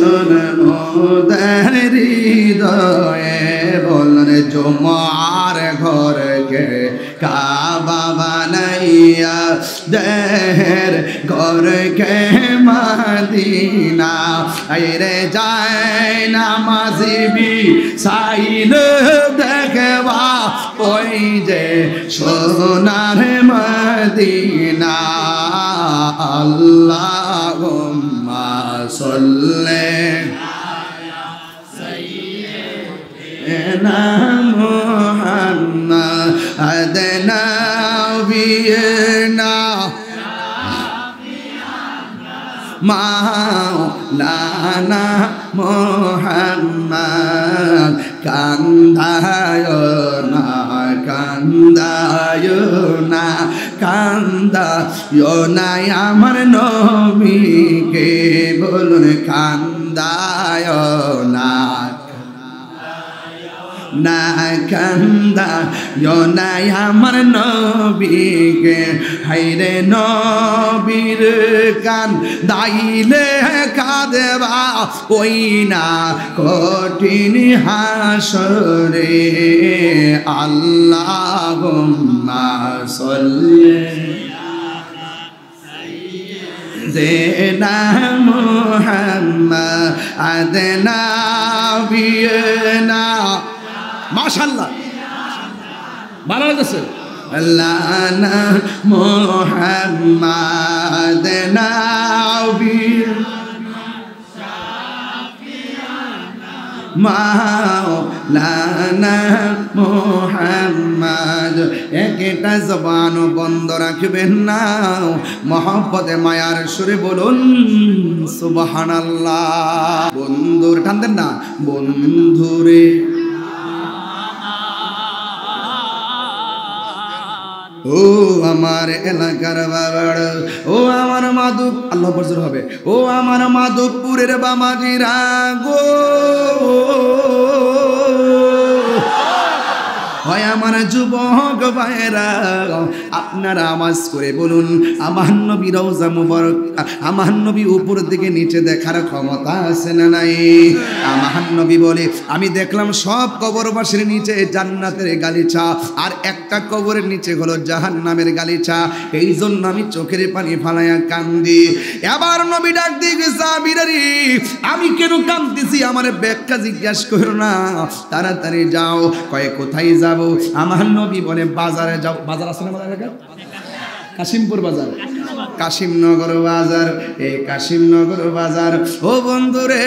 রসুল মোদের হৃদয়ে বলুন জুমার ঘরকে কাবা বানাইয়া দেহের ঘরকে মাদিনা আইরে যায় নামাজিবি সাইন দেখবা ওই যে সোনার মদিনা আল্লাহ صل سيدنا محمد عدنا بينا مولانا محمد كان دايونا كان دايونا কান্দা নাই আমার নবীকে বলুন কান্দায় না না কান্দা নাই আমার নবীকে হাইরে নবীর কান দাইলে কাঁদবা ওই না কঠিন হাসরে আল্লাহ দেনা মোহাম্মা আদেনা أدنا না মাশাল্লাহ ভালো লাগতেছে একটা জবান বন্ধ রাখবেন না মহব্বতে মায়ার সুরে বলুন সুবহানাল্লাহ বন্ধুর কান্দেন না বন্ধুরে ও আমার এলাকার বাবার ও আমার মাধব আল্লাহ বর্জন হবে ও আমার মাধবপুরের বামাজিরা গো হয় আমার যুবক ভাইরা আপনারা আওয়াজ করে বলুন আমার নবী মুবারক আমার নবী উপর দিকে নিচে দেখার ক্ষমতা আছে না নাই আমার নবী বলে আমি দেখলাম সব কবরবাসীর নিচে জান্নাতের গালিচা আর একটা কবরের নিচে হলো জাহান নামের গালিচা এই জন্য আমি চোখের পানি ফালাইয়া কান্দি এবার নবী ডাক দিয়ে আমি কেন কান্দিছি আমার ব্যাখ্যা জিজ্ঞাসা করো না তাড়াতাড়ি যাও কয়ে কোথায় যাব আমার নবী বলে বাজারে যাও বাজার আসলে আমাদের কাশিমপুর বাজার কাশিমনগর বাজার এই কাশিমনগর বাজার ও বন্ধুরে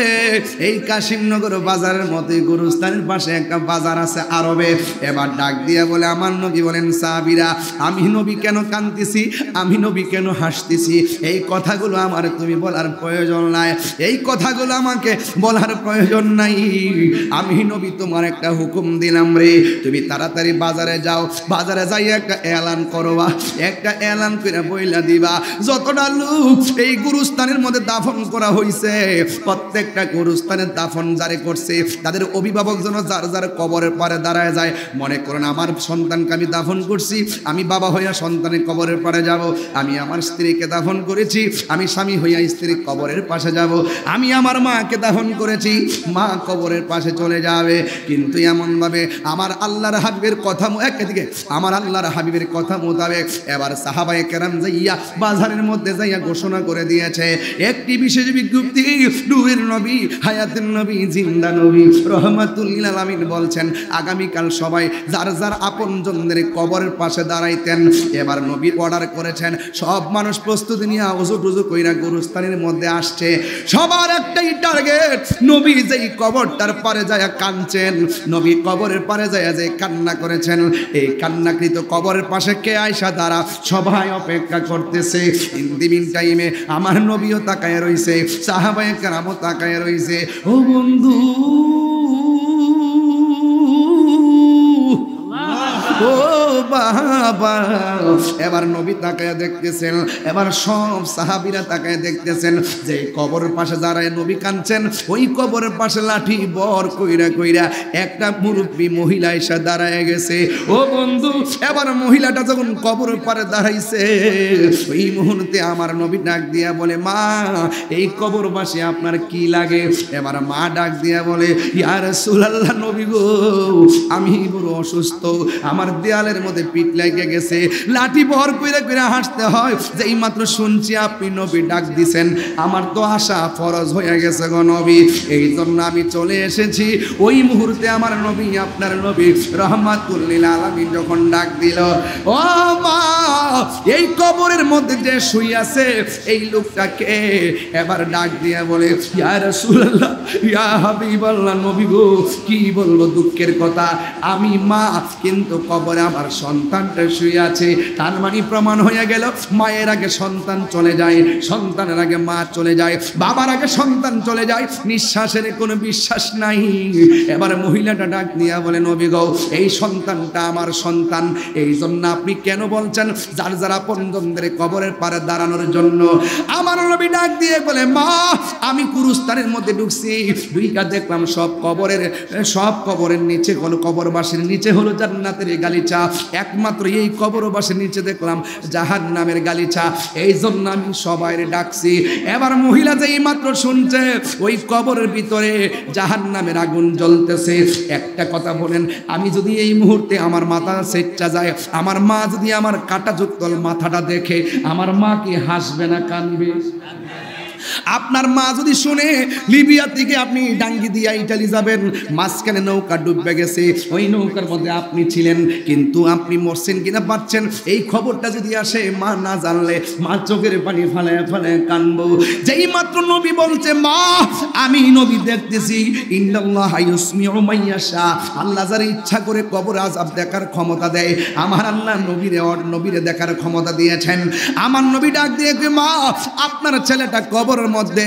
এই কাশিমনগর বাজারের মতে গুরুস্থানের পাশে একটা বাজার আছে আরবে এবার ডাক দিয়া বলে আমার নবী বলেন সাহাবিরা আমি নবী কেন কান্দিছি আমি নবী কেন হাসতেছি এই কথাগুলো আমার তুমি বলার প্রয়োজন নাই এই কথাগুলো আমাকে বলার প্রয়োজন নাই আমি নবী তোমার একটা হুকুম দিলাম রে তুমি তাড়াতাড়ি বাজারে যাও বাজারে যাই একটা এলান করো একটা এলান করে বইলা দিবা যতটা লোক এই গুরুস্থানের মধ্যে দাফন করা হয়েছে প্রত্যেকটা গুরুস্থানের দাফন যারে করছে তাদের অভিভাবক যেন যার যার কবরের পারে দাঁড়ায় যায় মনে করেন আমার সন্তানকে আমি দাফন করছি আমি বাবা হইয়া সন্তানের কবরের পারে যাব আমি আমার স্ত্রীকে দাফন করেছি আমি স্বামী হইয়া স্ত্রীর কবরের পাশে যাব আমি আমার মাকে দাফন করেছি মা কবরের পাশে চলে যাবে কিন্তু এমনভাবে আমার আল্লাহর হাবিবের কথা একদিকে আমার আল্লাহর হাবিবের কথা মোতাবেক এবার সাহাব সাহাবায়ে কেরাম যাইয়া বাজারের মধ্যে যাইয়া ঘোষণা করে দিয়েছে একটি বিশেষ বিজ্ঞপ্তি নূরের নবী হায়াতের নবী জিন্দা নবী রহমাতুল্লিল আলামিন বলছেন আগামীকাল সবাই যার যার আপনজনদের কবরের পাশে দাঁড়াইতেন এবার নবী অর্ডার করেছেন সব মানুষ প্রস্তুতি নিয়ে উজু টুজু কইরা গুরুস্থানের মধ্যে আসছে সবার একটাই টার্গেট নবী যেই কবরটার পারে যায় কাঁদছেন নবী কবরের পারে যায় যে কান্না করেছেন এই কান্নাকৃত কবরের পাশে কে আয়সা দ্বারা সবাই ভাই অপেক্ষা করতেছে ইন্দিমিন টাইমে আমার নবীও তাকায় রয়েছে সাহাবায় কারামও তাকায় রয়েছে ও বন্ধু ও বাবা এবার নবী তাকায় দেখতেছেন এবার সব সাহাবিরা তাকায় দেখতেছেন যে কবরের পাশে যারা নবী কাঁদছেন ওই কবরের পাশে লাঠি বর কইরা কইরা একটা মুরব্বী মহিলা এসে দাঁড়ায় গেছে ও বন্ধু এবার মহিলাটা যখন কবরের পারে দাঁড়াইছে ওই মুহূর্তে আমার নবী ডাক দিয়া বলে মা এই কবর পাশে আপনার কি লাগে এবার মা ডাক দিয়া বলে ইয়ার সুলাল্লাহ নবী গো আমি বড় অসুস্থ আমার আমার দেয়ালের মধ্যে পিঠ লাগে গেছে লাঠি বহর কইরা কইরা হাসতে হয় যে এই মাত্র শুনছি আপনি নবী ডাক দিছেন আমার তো আশা ফরজ হয়ে গেছে গো নবী এই জন্য আমি চলে এসেছি ওই মুহূর্তে আমার নবী আপনার নবী রহমাতুল্লিল আলামিন যখন ডাক দিল ও মা এই কবরের মধ্যে যে শুই আছে এই লোকটাকে এবার ডাক দিয়ে বলে ইয়া রাসূলুল্লাহ ইয়া হাবিবাল্লাহ নবী গো কি বলবো দুঃখের কথা আমি মা কিন্তু কবরে আমার সন্তানটা শুয়ে আছে তার মানে প্রমাণ হয়ে গেল মায়ের আগে সন্তান চলে যায় সন্তানের আগে মা চলে যায় বাবার আগে সন্তান চলে যায় নিঃশ্বাসের কোনো বিশ্বাস নাই এবার মহিলাটা ডাক দিয়া বলেন অভিগৌ এই সন্তানটা আমার সন্তান এই জন্য আপনি কেন বলছেন যার যারা পঞ্জনদের কবরের পারে দাঁড়ানোর জন্য আমার নবী ডাক দিয়ে বলে মা আমি কুরুস্তানের মধ্যে ঢুকছি ঢুইকা দেখলাম সব কবরের সব কবরের নিচে হলো কবরবাসীর নিচে হলো জান্নাতের গালিচা একমাত্র এই কবরবাসের নিচে দেখলাম জাহান নামের গালিচা এই জন্য আমি সবাই ডাকছি এবার মহিলা যে মাত্র শুনছে ওই কবরের ভিতরে জাহান নামের আগুন জ্বলতেছে একটা কথা বলেন আমি যদি এই মুহূর্তে আমার মাথা সেচ্চা যায় আমার মা যদি আমার কাটা কাটাযুক্ত মাথাটা দেখে আমার মা কি হাসবে না কানবে আপনার মা যদি শুনে লিবিয়া থেকে আপনি ডাঙ্গি দিয়া ইটালি যাবেন মাঝখানে নৌকা ডুববে গেছে ওই নৌকার মধ্যে আপনি ছিলেন কিন্তু আপনি মরছেন কিনা পাচ্ছেন এই খবরটা যদি আসে মা না জানলে মা চোখের পানি ফালায় ফালায় কানবো যেই মাত্র নবী বলছে মা আমি নবী দেখতেছি ইন্দাল্লাহ ইউসমি আল্লাহ যারা ইচ্ছা করে কবর আজাব দেখার ক্ষমতা দেয় আমার আল্লাহ নবীরে অর নবীরে দেখার ক্ষমতা দিয়েছেন আমার নবী ডাক দিয়ে মা আপনার ছেলেটা কবর কবরের মধ্যে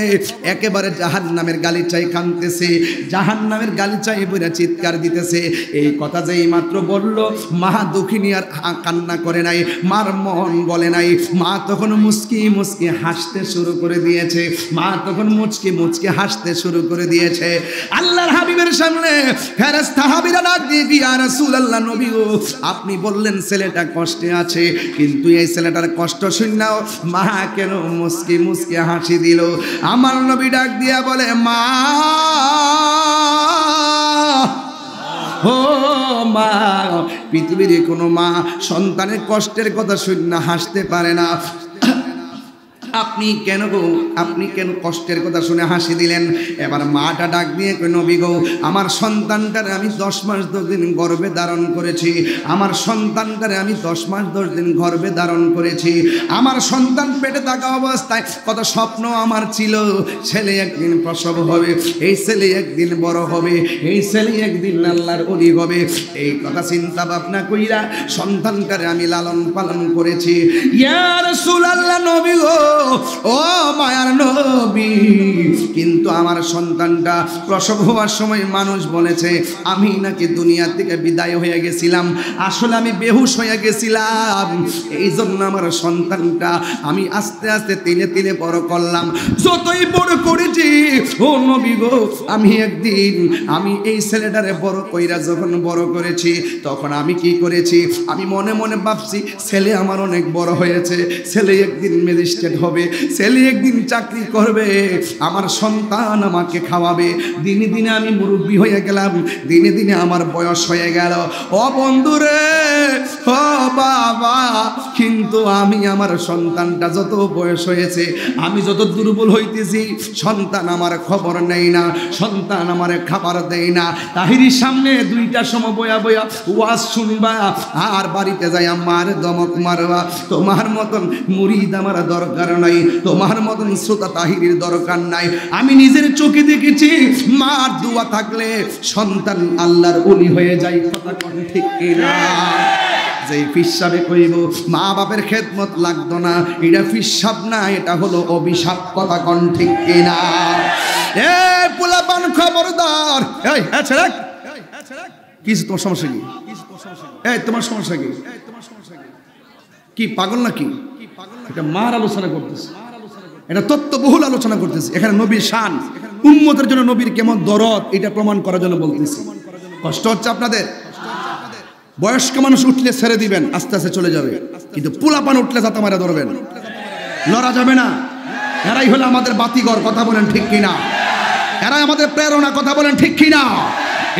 একেবারে জাহান নামের গালিচায় কানতেছে জাহান নামের গালিচায় বইরা চিৎকার দিতেছে এই কথা যেই মাত্র বলল মা দুঃখিনী আর কান্না করে নাই মার মন বলে নাই মা তখন মুচকি মুচকি হাসতে শুরু করে দিয়েছে মা তখন মুচকি মুচকি হাসতে শুরু করে দিয়েছে আল্লাহর হাবিবের সামনে ফেরাজ তাহাবিরা ডাক দিয়ে কি আর রাসূল আল্লাহ নবী আপনি বললেন ছেলেটা কষ্টে আছে কিন্তু এই ছেলেটার কষ্ট শুননাও মা কেন মুস্কি মুস্কি হাসি দিল দিল আমার নবী ডাক দিয়া বলে মা ও মা পৃথিবীর কোনো মা সন্তানের কষ্টের কথা না হাসতে পারে না আপনি কেন গো আপনি কেন কষ্টের কথা শুনে হাসি দিলেন এবার মাটা ডাক দিয়ে কেন বিগো গো আমার সন্তানটারে আমি দশ মাস দশ দিন গর্বে ধারণ করেছি আমার সন্তানটারে আমি দশ মাস দশ দিন গর্বে ধারণ করেছি আমার সন্তান পেটে থাকা অবস্থায় কত স্বপ্ন আমার ছিল ছেলে একদিন প্রসব হবে এই ছেলে একদিন বড় হবে এই ছেলে একদিন আল্লাহর অলি হবে এই কথা চিন্তা ভাবনা কইরা সন্তানটারে আমি লালন পালন করেছি ইয়ার সুল আল্লাহ নবী গো ও মায়ার নবী কিন্তু আমার সন্তানটা প্রসব হওয়ার সময় মানুষ বলেছে আমি নাকি দুনিয়া থেকে বিদায় হয়ে গেছিলাম আসলে আমি বেহুশ হয়ে গেছিলাম এই জন্য আমার সন্তানটা আমি আস্তে আস্তে তিলে তিলে বড় করলাম যতই বড় করেছি ও নবী গো আমি একদিন আমি এই ছেলেটারে বড় কইরা যখন বড় করেছি তখন আমি কি করেছি আমি মনে মনে ভাবছি ছেলে আমার অনেক বড় হয়েছে ছেলে একদিন ম্যাজিস্ট্রেট হবে হবে ছেলে একদিন চাকরি করবে আমার সন্তান আমাকে খাওয়াবে দিনে দিনে আমি মুরব্বী হয়ে গেলাম দিনে দিনে আমার বয়স হয়ে গেল ও বন্ধুরে ও বাবা কিন্তু আমি আমার সন্তানটা যত বয়স হয়েছে আমি যত দুর্বল হইতেছি সন্তান আমার খবর নেই না সন্তান আমার খাবার দেয় না তাহিরির সামনে দুইটা সময় বয়া বয়া ওয়াজ শুনবা আর বাড়িতে যাই আমার দমক মারবা তোমার মতন মুড়ি দামার দরকার নাই তোমার মতন শ্রোতা তাহিরের দরকার নাই আমি নিজের চোখে দেখেছি মার দোয়া থাকলে সন্তান আল্লাহর উনি হয়ে যায় কথা যে পিসাবে কইব মা বাপের খেদমত লাগতো না এটা পিসাব না এটা হলো অভিশাপ কথা ঠিক এ পোলাপান খবরদার এই আচ্ছা রাখ তোমার সমস্যা কি এই তোমার সমস্যা কি কি পাগল নাকি একটা মার আলোচনা করতেছে এটা তত্ত্ববহুল আলোচনা করতেছে এখানে নবীর শান উম্মতের জন্য নবীর কেমন দরদ এটা প্রমাণ করার জন্য বলতেছি কষ্ট হচ্ছে আপনাদের বয়স্ক মানুষ উঠলে ছেড়ে দিবেন আস্তে আস্তে চলে যাবে কিন্তু পোলাপান উঠলে যাতে মারা ধরবেন লড়া যাবে না এরাই হলো আমাদের বাতিঘর কথা বলেন ঠিক কিনা এরাই আমাদের প্রেরণা কথা বলেন ঠিক কিনা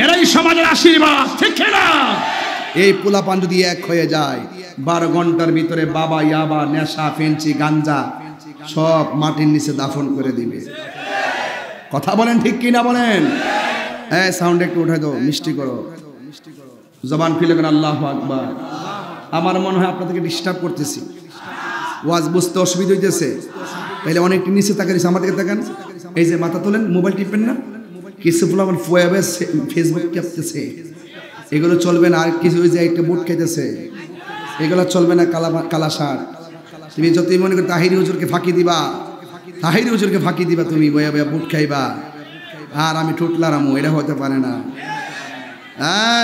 এরাই সমাজের আশীর্বাদ ঠিক কিনা এই পোলাপান যদি এক হয়ে যায় বারো ঘন্টার ভিতরে বাবা ইয়াবা নেশা ফেঞ্চি গাঞ্জা সব মাটির নিচে দাফন করে দিবে কথা বলেন ঠিক কি না বলেন হ্যাঁ সাউন্ড একটু উঠে দাও মিষ্টি করো জবান ফিলে করেন আল্লাহ আকবার আমার মনে হয় আপনাদেরকে ডিস্টার্ব করতেছি ওয়াজ বুঝতে অসুবিধা হইতেছে তাহলে অনেকটি নিচে তাকে আমার দিকে তাকান এই যে মাথা তোলেন মোবাইল টিপেন না কিছু ফুল আমার ফেসবুক টিপতেছে এগুলো চলবে না আর কিছু যে একটা বুট খেতেছে এগুলো চলবে না কালা কালা শার্ট তুমি যতই মনে করো তাহিরি হুজুরকে ফাঁকি দিবা তাহিরি হুজুরকে ফাঁকি দিবা তুমি বয়া বয়া বুট খাইবা আর আমি ঠুটলার আমু এটা হতে পারে না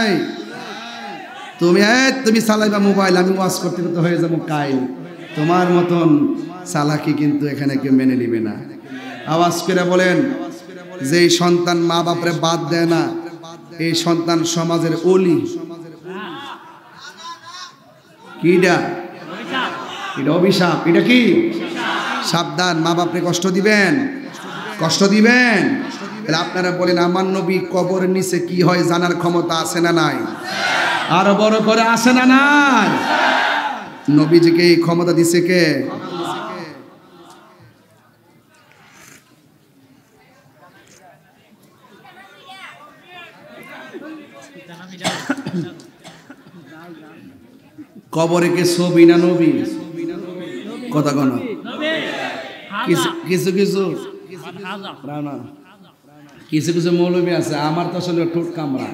এই তুমি তুমি চালাইবা মোবাইল আমি ওয়াজ করতে করতে হয়ে যাবো কাইল তোমার মতন চালাকি কিন্তু এখানে কেউ মেনে নিবে না আওয়াজ করে বলেন যে সন্তান মা বাপরে বাদ দেয় না এই সন্তান সমাজের অলি কিডা এটা অভিশাপ এটা কি সাবধান মা বাপরে কষ্ট দিবেন কষ্ট দিবেন আপনারা বলেন আমার নবী কবর নিচে কি হয় জানার ক্ষমতা আছে না নাই আরো বড় করে আছে না নাই নবীজিকে এই ক্ষমতা দিছে কে কবরে কে সবি না নবী কথা কন কিছু কিছু কিছু কিছু মৌলবী আছে আমার তো আসলে ঠোঁট কামড়া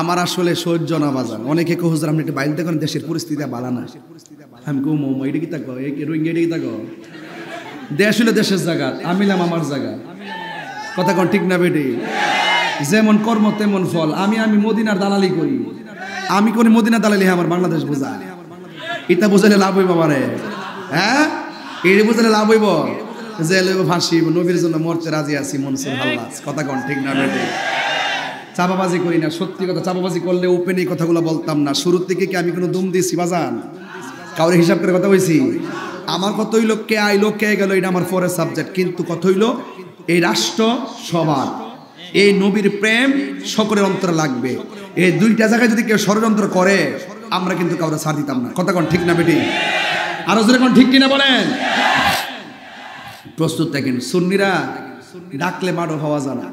আমার আসলে সহ্য না বাজান অনেকে কো আপনি একটু বাইল দেখেন দেশের পরিস্থিতি বালা না আমি কো মোমো এটা কি তাকো এই রোহিঙ্গা এটা কি থাকো দেশ হলে দেশের জায়গা আমিলাম আমার জায়গা কথা কন ঠিক না বেটি যেমন কর্ম তেমন ফল আমি আমি মদিনার দালালি করি আমি কোন মদিনা দালে হ্যাঁ আমার বাংলাদেশ বোঝা এটা বোঝালে লাভ হইব আমার হ্যাঁ এটা বোঝালে লাভ হইব যে লইব ফাঁসি নবীর জন্য মরতে রাজি আছি মনসুর হাল্লাস কথা কন ঠিক না চাপাবাজি করি না সত্যি কথা চাপাবাজি করলে ওপেন এই কথাগুলো বলতাম না শুরুর থেকে কি আমি কোনো দুম দিয়েছি বাজান কাউরে হিসাব করে কথা বলছি আমার কত হইলো কে আইলো কে গেল এটা আমার ফরের সাবজেক্ট কিন্তু কত হইলো এই রাষ্ট্র সবার এই নবীর প্রেম সকলের অন্তরে লাগবে এই দুইটা জায়গায় যদি কেউ ষড়যন্ত্র করে আমরা কিন্তু কাউরে ছাড় দিতাম না কথা কোন ঠিক না বেটি আরো জোরে কোন ঠিক কিনা বলেন প্রস্তুত থাকেন সুন্নিরা ডাকলে মাডো হওয়া যায় না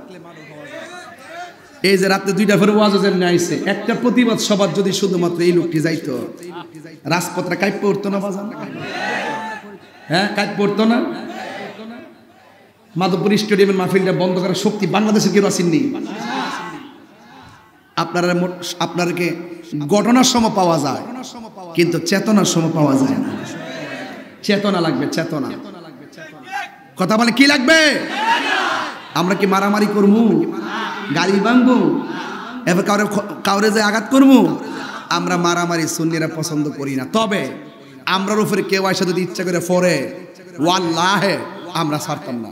এই যে রাতে দুইটা ফের ওয়াজ আইছে একটা প্রতিবাদ সবার যদি শুধুমাত্র এই লোকটি যাইতো রাজপথরা কাইপ পড়তো না বাজান হ্যাঁ কাইপ পড়তো না মাধবপুর স্টেডিয়ামের মাহফিলটা বন্ধ করার শক্তি বাংলাদেশের কেউ আসেননি আপনারা আপনারকে ঘটনার সম পাওয়া যায় কিন্তু চেতনার সম পাওয়া যায় না চেতনা লাগবে চেতনা কথা বলে কি লাগবে আমরা কি মারামারি করবো গাড়ি ভাঙবো এবার কাউরে কাউরে যে আঘাত করবো আমরা মারামারি সুন্নিরা পছন্দ করি না তবে আমরার উপরে কেউ আসে যদি ইচ্ছা করে ফরে ওয়াল্লাহে আমরা ছাড়তাম না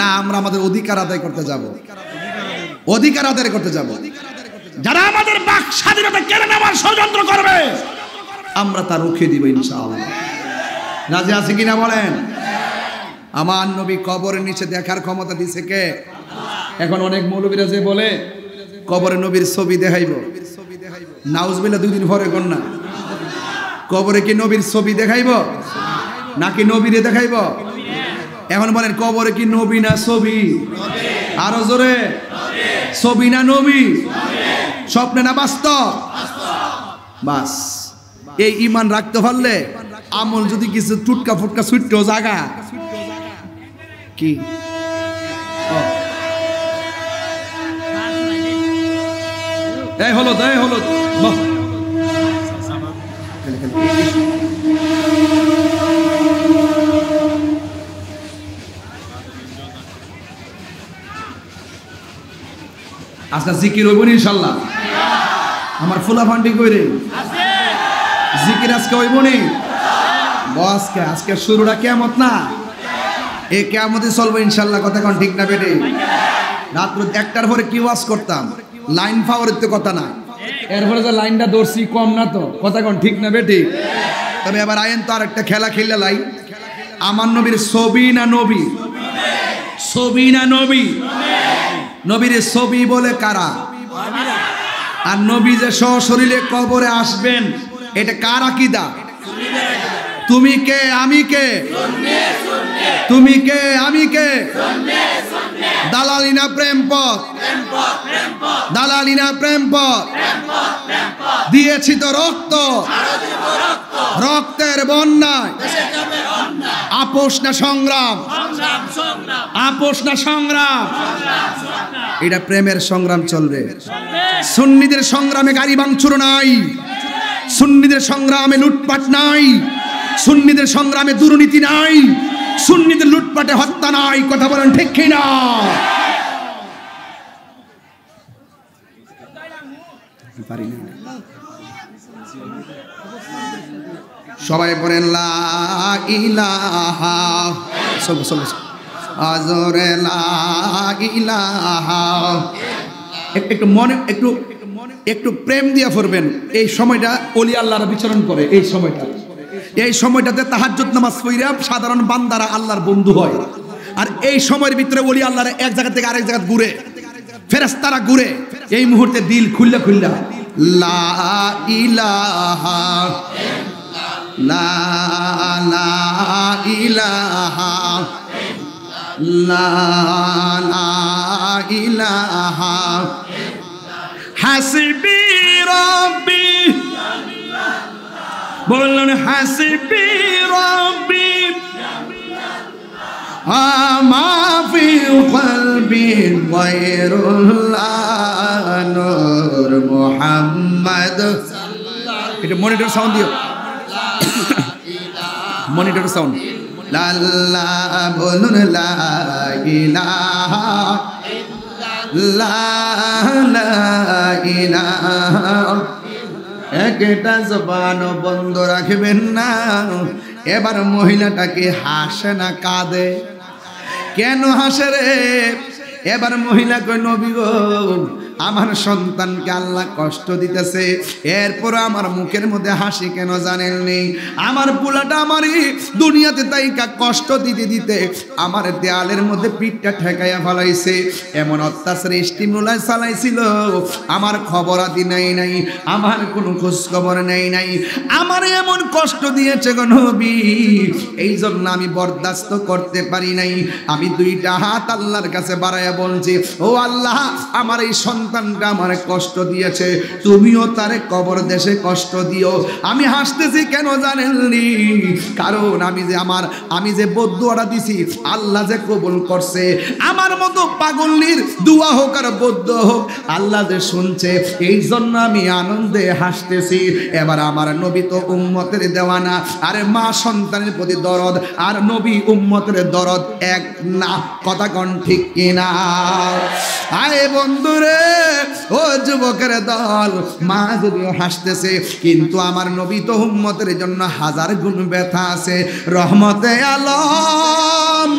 না আমরা আমাদের অধিকার আদায় করতে যাব অধিকার আদায় করতে যাব যারা আমাদের বাক স্বাধীনতা কেড়ে নেওয়ার ষড়যন্ত্র করবে আমরা তা রুখে দিব ইনশাআল্লাহ রাজি আছে কিনা বলেন আমার নবী কবরের নিচে দেখার ক্ষমতা দিছে কে এখন অনেক মৌলবীরা যে বলে কবরে নবীর ছবি দেখাইব নাউজবিল্লা দুদিন পরে কন্যা কবরে কি নবীর ছবি দেখাইব নাকি নবীরে দেখাইব এখন বলেন কবরে কি নবী না ছবি আরো জোরে ছবি না নবী স্বপ্নে না বাস্তব বাস এই ইমান রাখতে পারলে আমল যদি কিছু টুটকা ফুটকা ছুট্ট জাগা কি হলো তাই হলো বাহ আজকে জিকির হইব ইনশাল্লাহ আমার ফুলা ফান্ডি কইরে জিকির আজকে হইব নি বসকে আজকে শুরুটা কেমত না এ কেমতে চলবো ইনশাল্লাহ কথা কন ঠিক না বেটে রাত একটার পরে কি ওয়াশ করতাম লাইন পাওয়ার তো কথা না এরপরে যে লাইনটা দর্শি কম না তো কথা কন ঠিক না বেটে তবে এবার আইন তো আর একটা খেলা খেললে লাই আমার নবীর ছবি না নবী ছবি না নবী নবীর ছবি বলে কারা আর নবী যে সশরীরে কবরে আসবেন এটা কার আকিদা তুমি কে আমি কে তুমি কে আমি কে দালালি না প্রেম পথ দালালি না প্রেম পথ দিয়েছি তো রক্ত রক্তের বন্যায় আপোষ না সংগ্রাম আপোষ না সংগ্রাম এটা প্রেমের সংগ্রাম চলবে সুন্নিদের সংগ্রামে গাড়ি বাংচুর নাই সুন্নিদের সংগ্রামে লুটপাট নাই সুন্নিদের সংগ্রামে দুর্নীতি নাই সুন্নিদের লুটপাটে হত্যা নাই কথা বলেন ঠিক কিনা না সবাই বলেন লা আজরে একটু মনে একটু একটু প্রেম দিয়ে পড়বেন এই সময়টা অলি আল্লাহরা বিচরণ করে এই সময়টা এই সময়টাতে তাহাজ্জুদ নামাজ পড়িয়া সাধারণ বান্দারা আল্লাহর বন্ধু হয় আর এই সময়ের ভিতরে ওলি আল্লাহর এক জায়গা থেকে আরেক জায়গা ঘুরে ফেরেশতারা ঘুরে এই মুহূর্তে দিল খুললে খুললা লা ইলাহা লা লা ইলাহা লা লা ইলাহা হাসবি রব্বি বলুন হাসিবি রবি আমাফি কলবি গয়রুল্লাহ নূর এটা মনিটর সাউন্ড দিও <coughs> মনিটর সাউন্ড লাল্লা বলুন লা লা ইলাহা একটা জবান বন্ধ রাখবেন না এবার মহিলাটাকে হাসে না কাঁদে কেন হাসে রে এবার মহিলা কই নবী গো আমার সন্তানকে আল্লাহ কষ্ট দিতেছে এরপর আমার মুখের মধ্যে হাসি কেন জানেন নেই আমার পোলাটা আমারই দুনিয়াতে তাই কষ্ট দিতে দিতে আমার দেয়ালের মধ্যে পিঠটা ঠেকাইয়া ফেলাইছে এমন অত্যাচার স্টিমুলায় চালাইছিল আমার খবর আদি নাই নাই আমার কোনো খোঁজ খবর নেই নাই আমার এমন কষ্ট দিয়েছে গো নবী এই জন্য আমি বরদাস্ত করতে পারি নাই আমি দুইটা হাত আল্লাহর কাছে বাড়াইয়া বলছি ও আল্লাহ আমার এই সন্তান সন্তানটা আমার কষ্ট দিয়েছে তুমিও তারে কবর দেশে কষ্ট দিও আমি হাসতেছি কেন জানেননি কারণ আমি যে আমার আমি যে বদুয়াটা দিছি আল্লাহ যে কবুল করছে আমার মতো পাগলির দুয়া হোক আর বদ্ধ হোক আল্লাহ যে শুনছে এই জন্য আমি আনন্দে হাসতেছি এবার আমার নবী তো উম্মতের দেওয়ানা আরে মা সন্তানের প্রতি দরদ আর নবী উম্মতের দরদ এক না কথা কন ঠিক কিনা আয় বন্ধুরে ও যুবকের দল মা যদিও হাসতেছে কিন্তু আমার নবী তো হুম্মতের জন্য হাজার গুণ ব্যথা আছে রহমতে আলম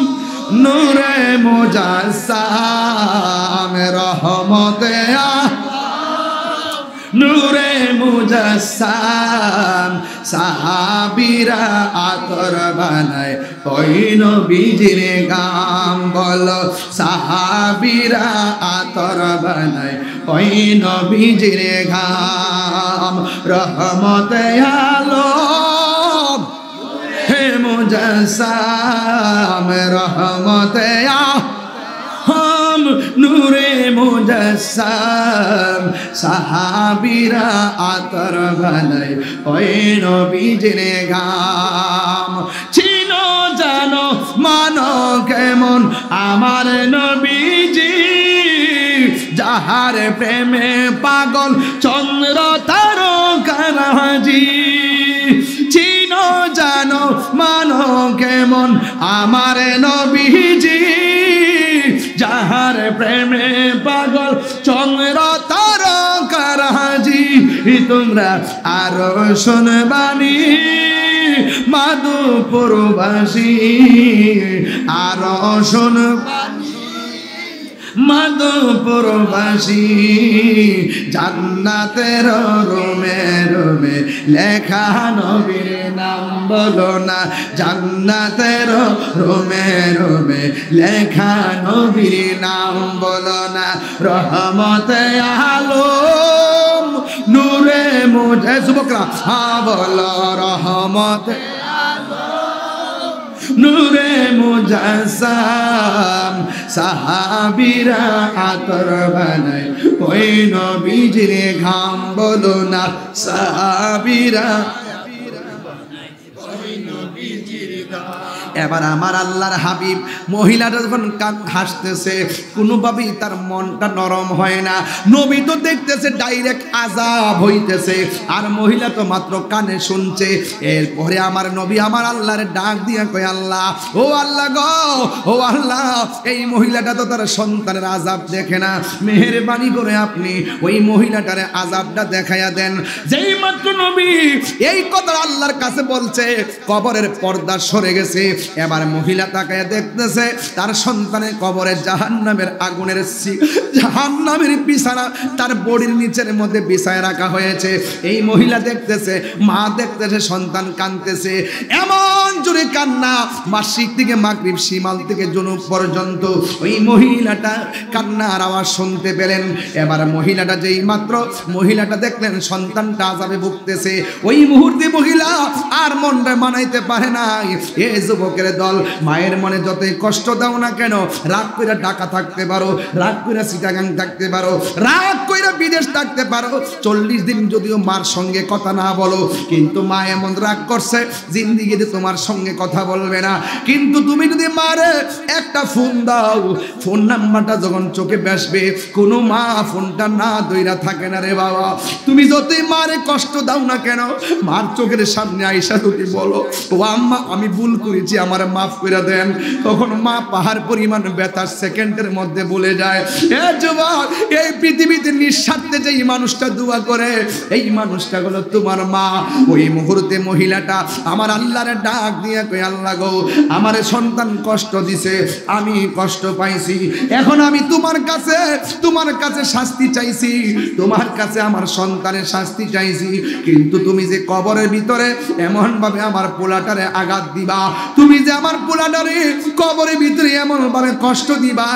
নূরে মুজাসাম রহমতে নূরে মুজাসাম সাহাবিরা আতর বানায় ওই নবীজির গাম বলো সাহাবিরা আতর বানায় ওই নবীজির গাম রহমত আলো হে মুজাসাম রহমত নূরে মুজাসাম সাহাবিরা আতর বানায় গাম ছি জানো মান কেমন আমার নবীজি যাহার প্রেমে পাগল চন্দ্র তার কানাজি চিনো জানো মান কেমন আমার নবীজি যাহার প্রেমে পাগল চন্দ্র তার কানাজি তোমরা আরো শুনবানি মাদুপুরবাসী আর শুনবার মাধবপুরবাসী জান্নাতের রোমে রোমে লেখা নবীর নাম বলো না জান্নাতের রোমে রোমে লেখা নবীর নাম বলো না রহমতে আলো নূরে মুঝে শুভকরা হা হ্যাঁ, বলো রহমতে নূরে মুজাসাম সাহাবিরা আতর বানায় ওই নবীজির ঘাম বলো না সাহাবিরা এবার আমার আল্লাহর হাবিব মহিলাটা যখন হাসতেছে কোনোভাবেই তার মনটা নরম হয় না নবী তো দেখতেছে ডাইরেক্ট আজাব হইতেছে আর মহিলা তো মাত্র কানে শুনছে এরপরে আমার নবী আমার আল্লাহর ডাক দিয়ে কয় আল্লাহ ও আল্লাহ গো ও আল্লাহ এই মহিলাটা তো তার সন্তানের আজাব দেখে না মেহরবানি করে আপনি ওই মহিলাটারে আজাবটা দেখাইয়া দেন যেই মাত্র নবী এই কথা আল্লাহর কাছে বলছে কবরের পর্দা সরে গেছে এবার মহিলা তাকায় দেখতেছে তার সন্তানের কবরে জাহান নামের আগুনের জাহান নামের বিছানা তার বডির নিচের মধ্যে বিছায় রাখা হয়েছে এই মহিলা দেখতেছে মা দেখতেছে সন্তান কানতেছে এমন জোরে কান্না মাসিক থেকে মাগরিব সীমাল থেকে জনুক পর্যন্ত ওই মহিলাটা কান্নার আওয়াজ শুনতে পেলেন এবার মহিলাটা যেই মাত্র মহিলাটা দেখলেন সন্তানটা আজাবে ভুগতেছে ওই মুহূর্তে মহিলা আর মনটা মানাইতে পারে না এ যুবক যুবকের দল মায়ের মনে যতই কষ্ট দাও না কেন রাগ কইরা ঢাকা থাকতে পারো রাগ কইরা সিটাগাং থাকতে পারো রাগ কইরা বিদেশ থাকতে পারো চল্লিশ দিন যদিও মার সঙ্গে কথা না বলো কিন্তু মা এমন রাগ করছে জিন্দিগিতে তোমার সঙ্গে কথা বলবে না কিন্তু তুমি যদি মারে একটা ফোন দাও ফোন নাম্বারটা যখন চোখে বেসবে কোনো মা ফোনটা না দইরা থাকে না রে বাবা তুমি যতই মারে কষ্ট দাও না কেন মার চোখের সামনে আইসা যদি বলো ও আম্মা আমি ভুল করেছি আমার মাফ করে দেন তখন মা পাহাড় পরিমাণ ব্যথা সেকেন্ডের মধ্যে বলে যায় এ যুবক এই পৃথিবীতে নিঃস্বার্থে যে এই মানুষটা দোয়া করে এই মানুষটা হলো তোমার মা ওই মুহূর্তে মহিলাটা আমার আল্লাহরে ডাক দিয়ে কে আল্লাহ গো আমার সন্তান কষ্ট দিছে আমি কষ্ট পাইছি এখন আমি তোমার কাছে তোমার কাছে শাস্তি চাইছি তোমার কাছে আমার সন্তানের শাস্তি চাইছি কিন্তু তুমি যে কবরের ভিতরে এমনভাবে আমার পোলাটারে আঘাত দিবা তুমি তুমি যে আমার পোলাডারে কবরের ভিতরে এমন ভাবে কষ্ট দিবা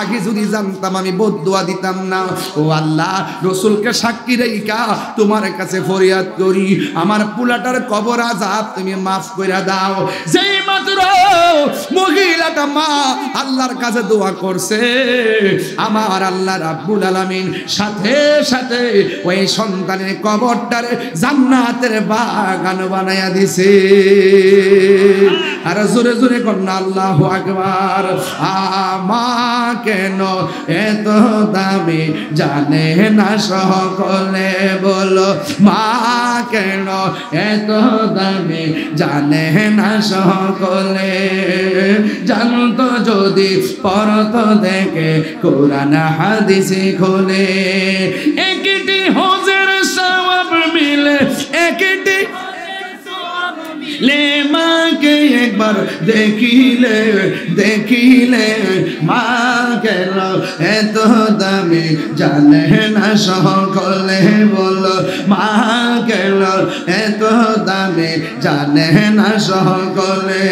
আগে যদি জানতাম আমি বদুয়া দিতাম না ও আল্লাহ রসুলকে সাক্ষী রেখা তোমার কাছে ফরিয়াদ করি আমার পোলাটার কবর আজাব তুমি মাফ করে দাও যেই মাত্র মহিলাটা মা আল্লাহর কাছে দোয়া করছে আমার আল্লাহ রাব্বুল আলামিন সাথে সাথে ওই সন্তানের কবরটারে জান্নাতের বাগান বানাইয়া দিছে আর আর জোরে জোরে কন্যা আল্লাহ আকবার কেন এত দামি জানে না সকলে বলো মা কেন এত দামি জানে না সকলে জানতো যদি পরত দেখে কোরআন হাদিস খোলে একটি হোজের সব মিলে একটি লে কে দেখিলে দেখিলে মা কেন এত দামি জানে না সকলে বল মা কেন এত দামি জানে না সকলে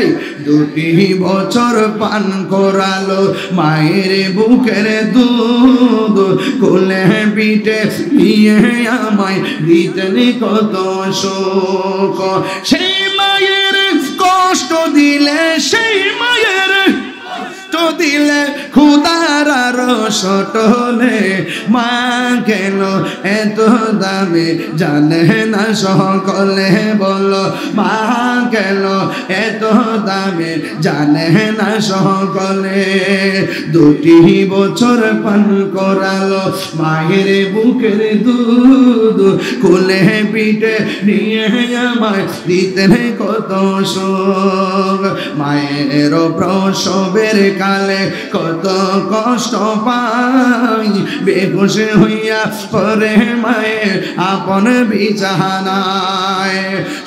এই দুটি বছর পান করালো মায়ের বুকের দুধ কোলে পিঠে নিয়ে আমায় দিতেন কত শোক সেই মায়ের কষ্ট দিলে সেই মায়ের দিলে খুদারা রসটলে মা কেন এত দামে জানে না সকলে বলো মা কেন এত দামে জানে না সকলে দুটি বছর পান করালো মায়ের বুকের দুধ কোলে পিঠে নিয়ে আমায় দিতে কত শোক মায়ের প্রসবের কা গালে কত কষ্ট পাই বেকুশে হইয়া পরে মায়ে আপন বিচানায়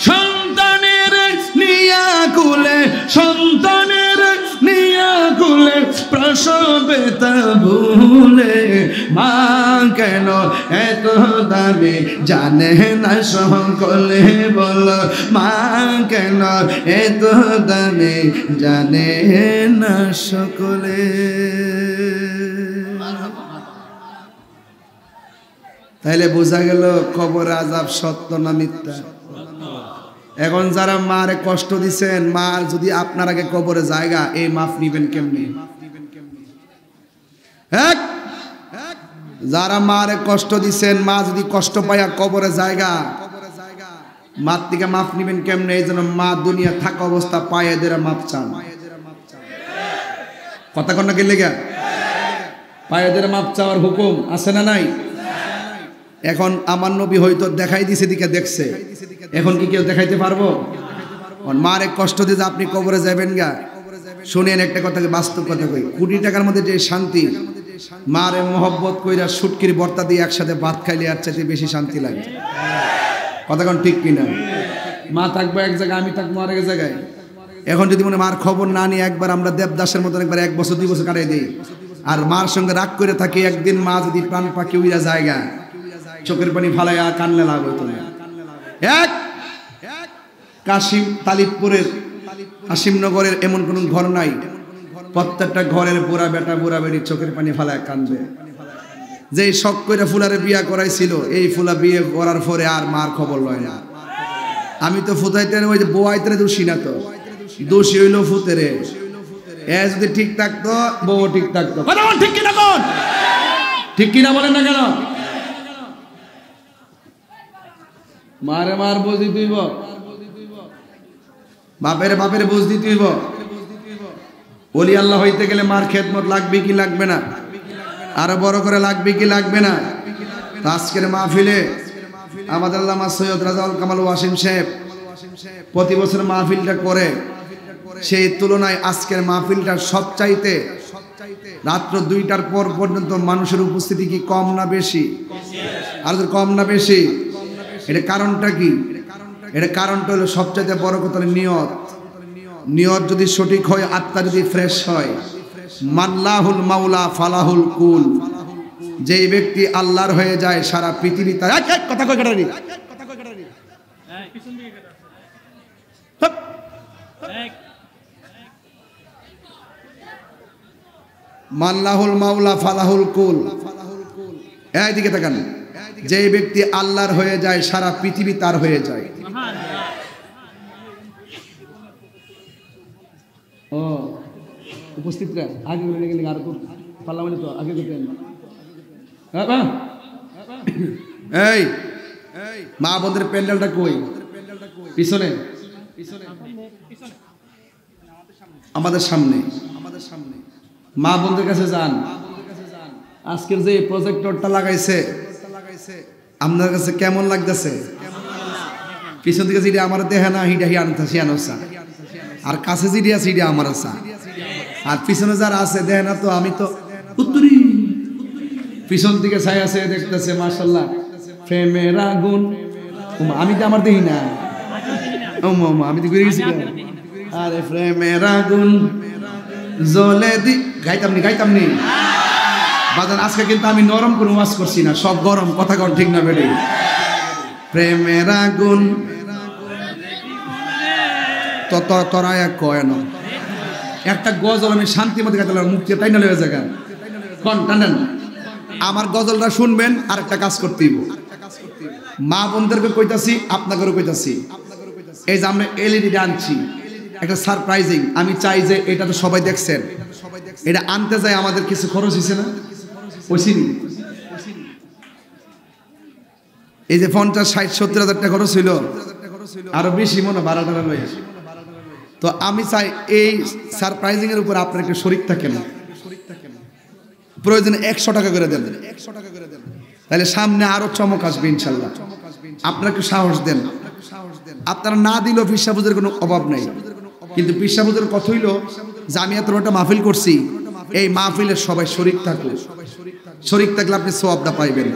সন্তানের নিয়া কুলে সন্তানের ভুলে তা ভুলে মা কেন এত দামি জানে না সকলে বল মা কেন এত দামি জানে না সকলে তাইলে বোঝা গেল কবর আজাব সত্য না মিথ্যা এখন যারা মারে কষ্ট দিচ্ছেন মা যদি আপনার আগে কবরে জায়গা এই মাফ নিবেন কেমনি যারা মারে কষ্ট দিছেন মা যদি কষ্ট পাইয়া কবরে জায়গা মার থেকে মাফ নিবেন কেমনে এই জন্য মা দুনিয়া থাকা অবস্থা পায়ে দেরা মাপ চান কথা কন্যা কে লেগে পায়েদের দেরা মাপ চাওয়ার হুকুম আছে না নাই এখন আমার নবী হয়তো দেখাই দিছে দিকে দেখছে এখন কি কেউ দেখাইতে পারবো মার এক কষ্ট দিতে আপনি কবরে যাবেন গা শুনেন একটা কথা বাস্তব কথা কই কোটি টাকার মধ্যে যে শান্তি মারে মোহব্বত কইরা সুটকির বর্তা দিয়ে একসাথে ভাত খাইলে আর চাইতে বেশি শান্তি লাগে কথা কোন ঠিক কিনা মা থাকবো এক জায়গায় আমি থাকবো আর এক জায়গায় এখন যদি মনে মার খবর না নিয়ে একবার আমরা দেবদাসের মতন একবার এক বছর দুই বছর কাটাই দিই আর মার সঙ্গে রাগ করে থাকি একদিন মা যদি প্রাণ পাখি উইরা জায়গা চোখের পানি ফালাইয়া কান্না লাগবে তুমি এক এক কাশিম তালিবপুরের কাশিমনগরের এমন কোন ঘর নাই প্রত্যেকটা ঘরের বুড়া বেটা বুড়া বেটি চোখের পানি ফালায় কানবে যে শখ করে ফুলারে বিয়া করাইছিল এই ফুলা বিয়ে করার পরে আর মার খবর লয় না আমি তো ফুতাইতে ওই যে বোয়াইতে দোষী না তো দোষী হইল ফুতেরে এ যদি ঠিক থাকতো বউ ঠিক থাকতো ঠিক কিনা বলেন না কেন মারে মার বোঝ দিতে হইব বাপের বাপের বোঝ দিতে হইব বলি আল্লাহ হইতে গেলে মার খেদমত লাগবে কি লাগবে না আরো বড় করে লাগবে কি লাগবে না আজকের মাহফিলে আমাদের মা সৈয়দ রাজাউল কামাল ওয়াসিম সাহেব প্রতি বছর মাহফিলটা করে সেই তুলনায় আজকের মাহফিলটা সবচাইতে রাত্র দুইটার পর পর্যন্ত মানুষের উপস্থিতি কি কম না বেশি আর কম না বেশি এটা কারণটা কি এটা কারণটা হলো সবচাইতে বড় কথা হলো নিয়ত নিয়ত যদি সঠিক হয় আত্মা যদি ফ্রেশ হয় মাল্লাহুল মাওলা ফালাহুল কুল যেই ব্যক্তি আল্লাহর হয়ে যায় সারা পৃথিবী তার কথা কয় কাটারি মাল্লাহুল মাওলা ফালাহুল কুল এদিকে তাকান যে ব্যক্তি আল্লাহর হয়ে যায় সারা পৃথিবী তার হয়ে যায় ও উপস্থিতরা আগে বলে গেলে আর তো তো আগে হ্যাঁ, এই মা বোনদের প্যান্ডেলটা কই পিছনে আমাদের সামনে আমাদের সামনে মা বোনদের কাছে যান আজকের যে প্রজেক্টরটা লাগাইছে আপনার কাছে কেমন লাগতেছে পিছন দিকে যেটা আমার দেহে না হিডা হিয়া আনতা সিয়ানো সা আর কাছে যেটি আছে এটা আমার আসা আর পিছনে যারা আছে দেহে না তো আমি তো উত্তরি পিছন দিকে ছাই আছে দেখতেছে মার্শাল্লাহ ফেমের আগুন আমি তো আমার দেহি না আমি তো ঘুরে গেছি আরে ফ্রেমের আগুন জলে দি গাইতাম নি গাইতাম নি বাজান আজকে কিন্তু আমি নরম করে ওয়াজ করছি না সব গরম কথা কর ঠিক না বেড়ে প্রেমের আগুন তত তরায় এক কয় না একটা গজল আমি শান্তি মধ্যে গাইতে লাগলাম মুক্তি তাই না লেগে জায়গা কন টানেন আমার গজলটা শুনবেন আর একটা কাজ করতে মা বোনদেরকে কইতাছি আপনাকেও কইতাছি এই যে আমরা এলইডি e আনছি একটা সারপ্রাইজিং আমি চাই যে এটা তো সবাই দেখছেন এটা আনতে যায় আমাদের কিছু খরচ হয়েছে না ওসিনি এই যে পঞ্চাশ ষাট সত্তর হাজার টাকা খরচ ছিল আরো বেশি মনে বারো টাকা রয়েছে তো আমি চাই এই সারপ্রাইজিং এর উপর আপনার একটা শরিক থাকে না প্রয়োজনে একশো টাকা করে দেন একশো টাকা করে দেন তাহলে সামনে আরো চমক আসবে ইনশাল্লাহ আপনার একটু সাহস দেন আপনারা না দিলেও পিসাবুজের কোনো অভাব নাই কিন্তু পিসাবুজের কথা হইলো যে আমি এত মাহফিল করছি এই মাহফিলের সবাই শরিক থাকলে শরিক থাকলে আপনি সোয়াবটা পাইবেন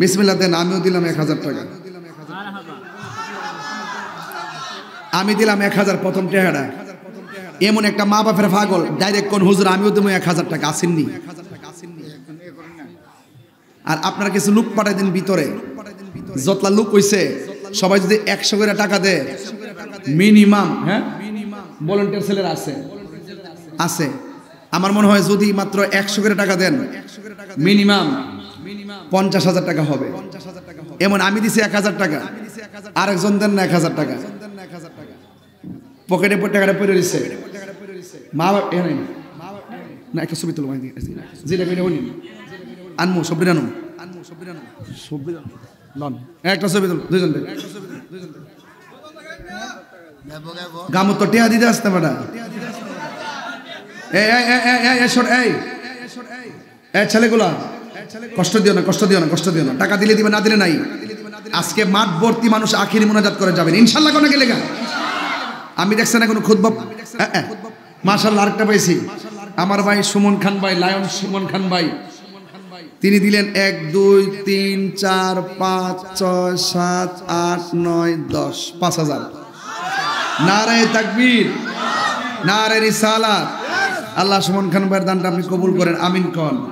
বিসমিল্লা দেন আমিও দিলাম এক হাজার টাকা আমি দিলাম এক হাজার প্রথম টেহারা এমন একটা মা বাপের ফাগল ডাইরেক্ট কোন হুজুর আমিও দেবো এক হাজার টাকা আসেননি আর আপনার কিছু লুক পাঠাই দিন ভিতরে যতলা লুক হইছে সবাই যদি একশো করে টাকা দেয় মিনিমাম হ্যাঁ ভলেন্টিয়ার ছেলেরা আছে আছে আমার মনে হয় যদি মাত্র একশো করে টাকা দেন মিনিমাম পঞ্চাশ হাজার টাকা হবে এমন আমি দিছি এক হাজার টাকা আরেকজন দেন না এক হাজার টাকা পকেটে পর টাকাটা পড়ে দিচ্ছে মা না একটা ছবি তুলো জিলে করে আনমু সবরি আনমু একটা ছবি তুলো গামত তো টেহা দিতে আসতে ম্যাডাম এই ছেলেগুলা কষ্ট দিও না কষ্ট দিও না কষ্ট দিও না টাকা দিলে দিবে না দিলে নাই আজকে মাঠ ভর্তি মানুষ আখির মোনাজাত করে যাবেন ইনশাল্লাহ কোনো গেলে গা আমি না এখন খুদ্ব হ্যাঁ, হ্যাঁ। মার্শাল্লাহ আরেকটা পাইছি আমার ভাই সুমন খান ভাই লায়ন সুমন খান ভাই তিনি দিলেন এক দুই তিন চার পাঁচ ছয় সাত আট নয় দশ পাঁচ হাজার নারায় তাকবীর নারায় রিসালাত আল্লাহ সুমন খান ভাইয়ের দানটা আপনি কবুল করেন আমিন কন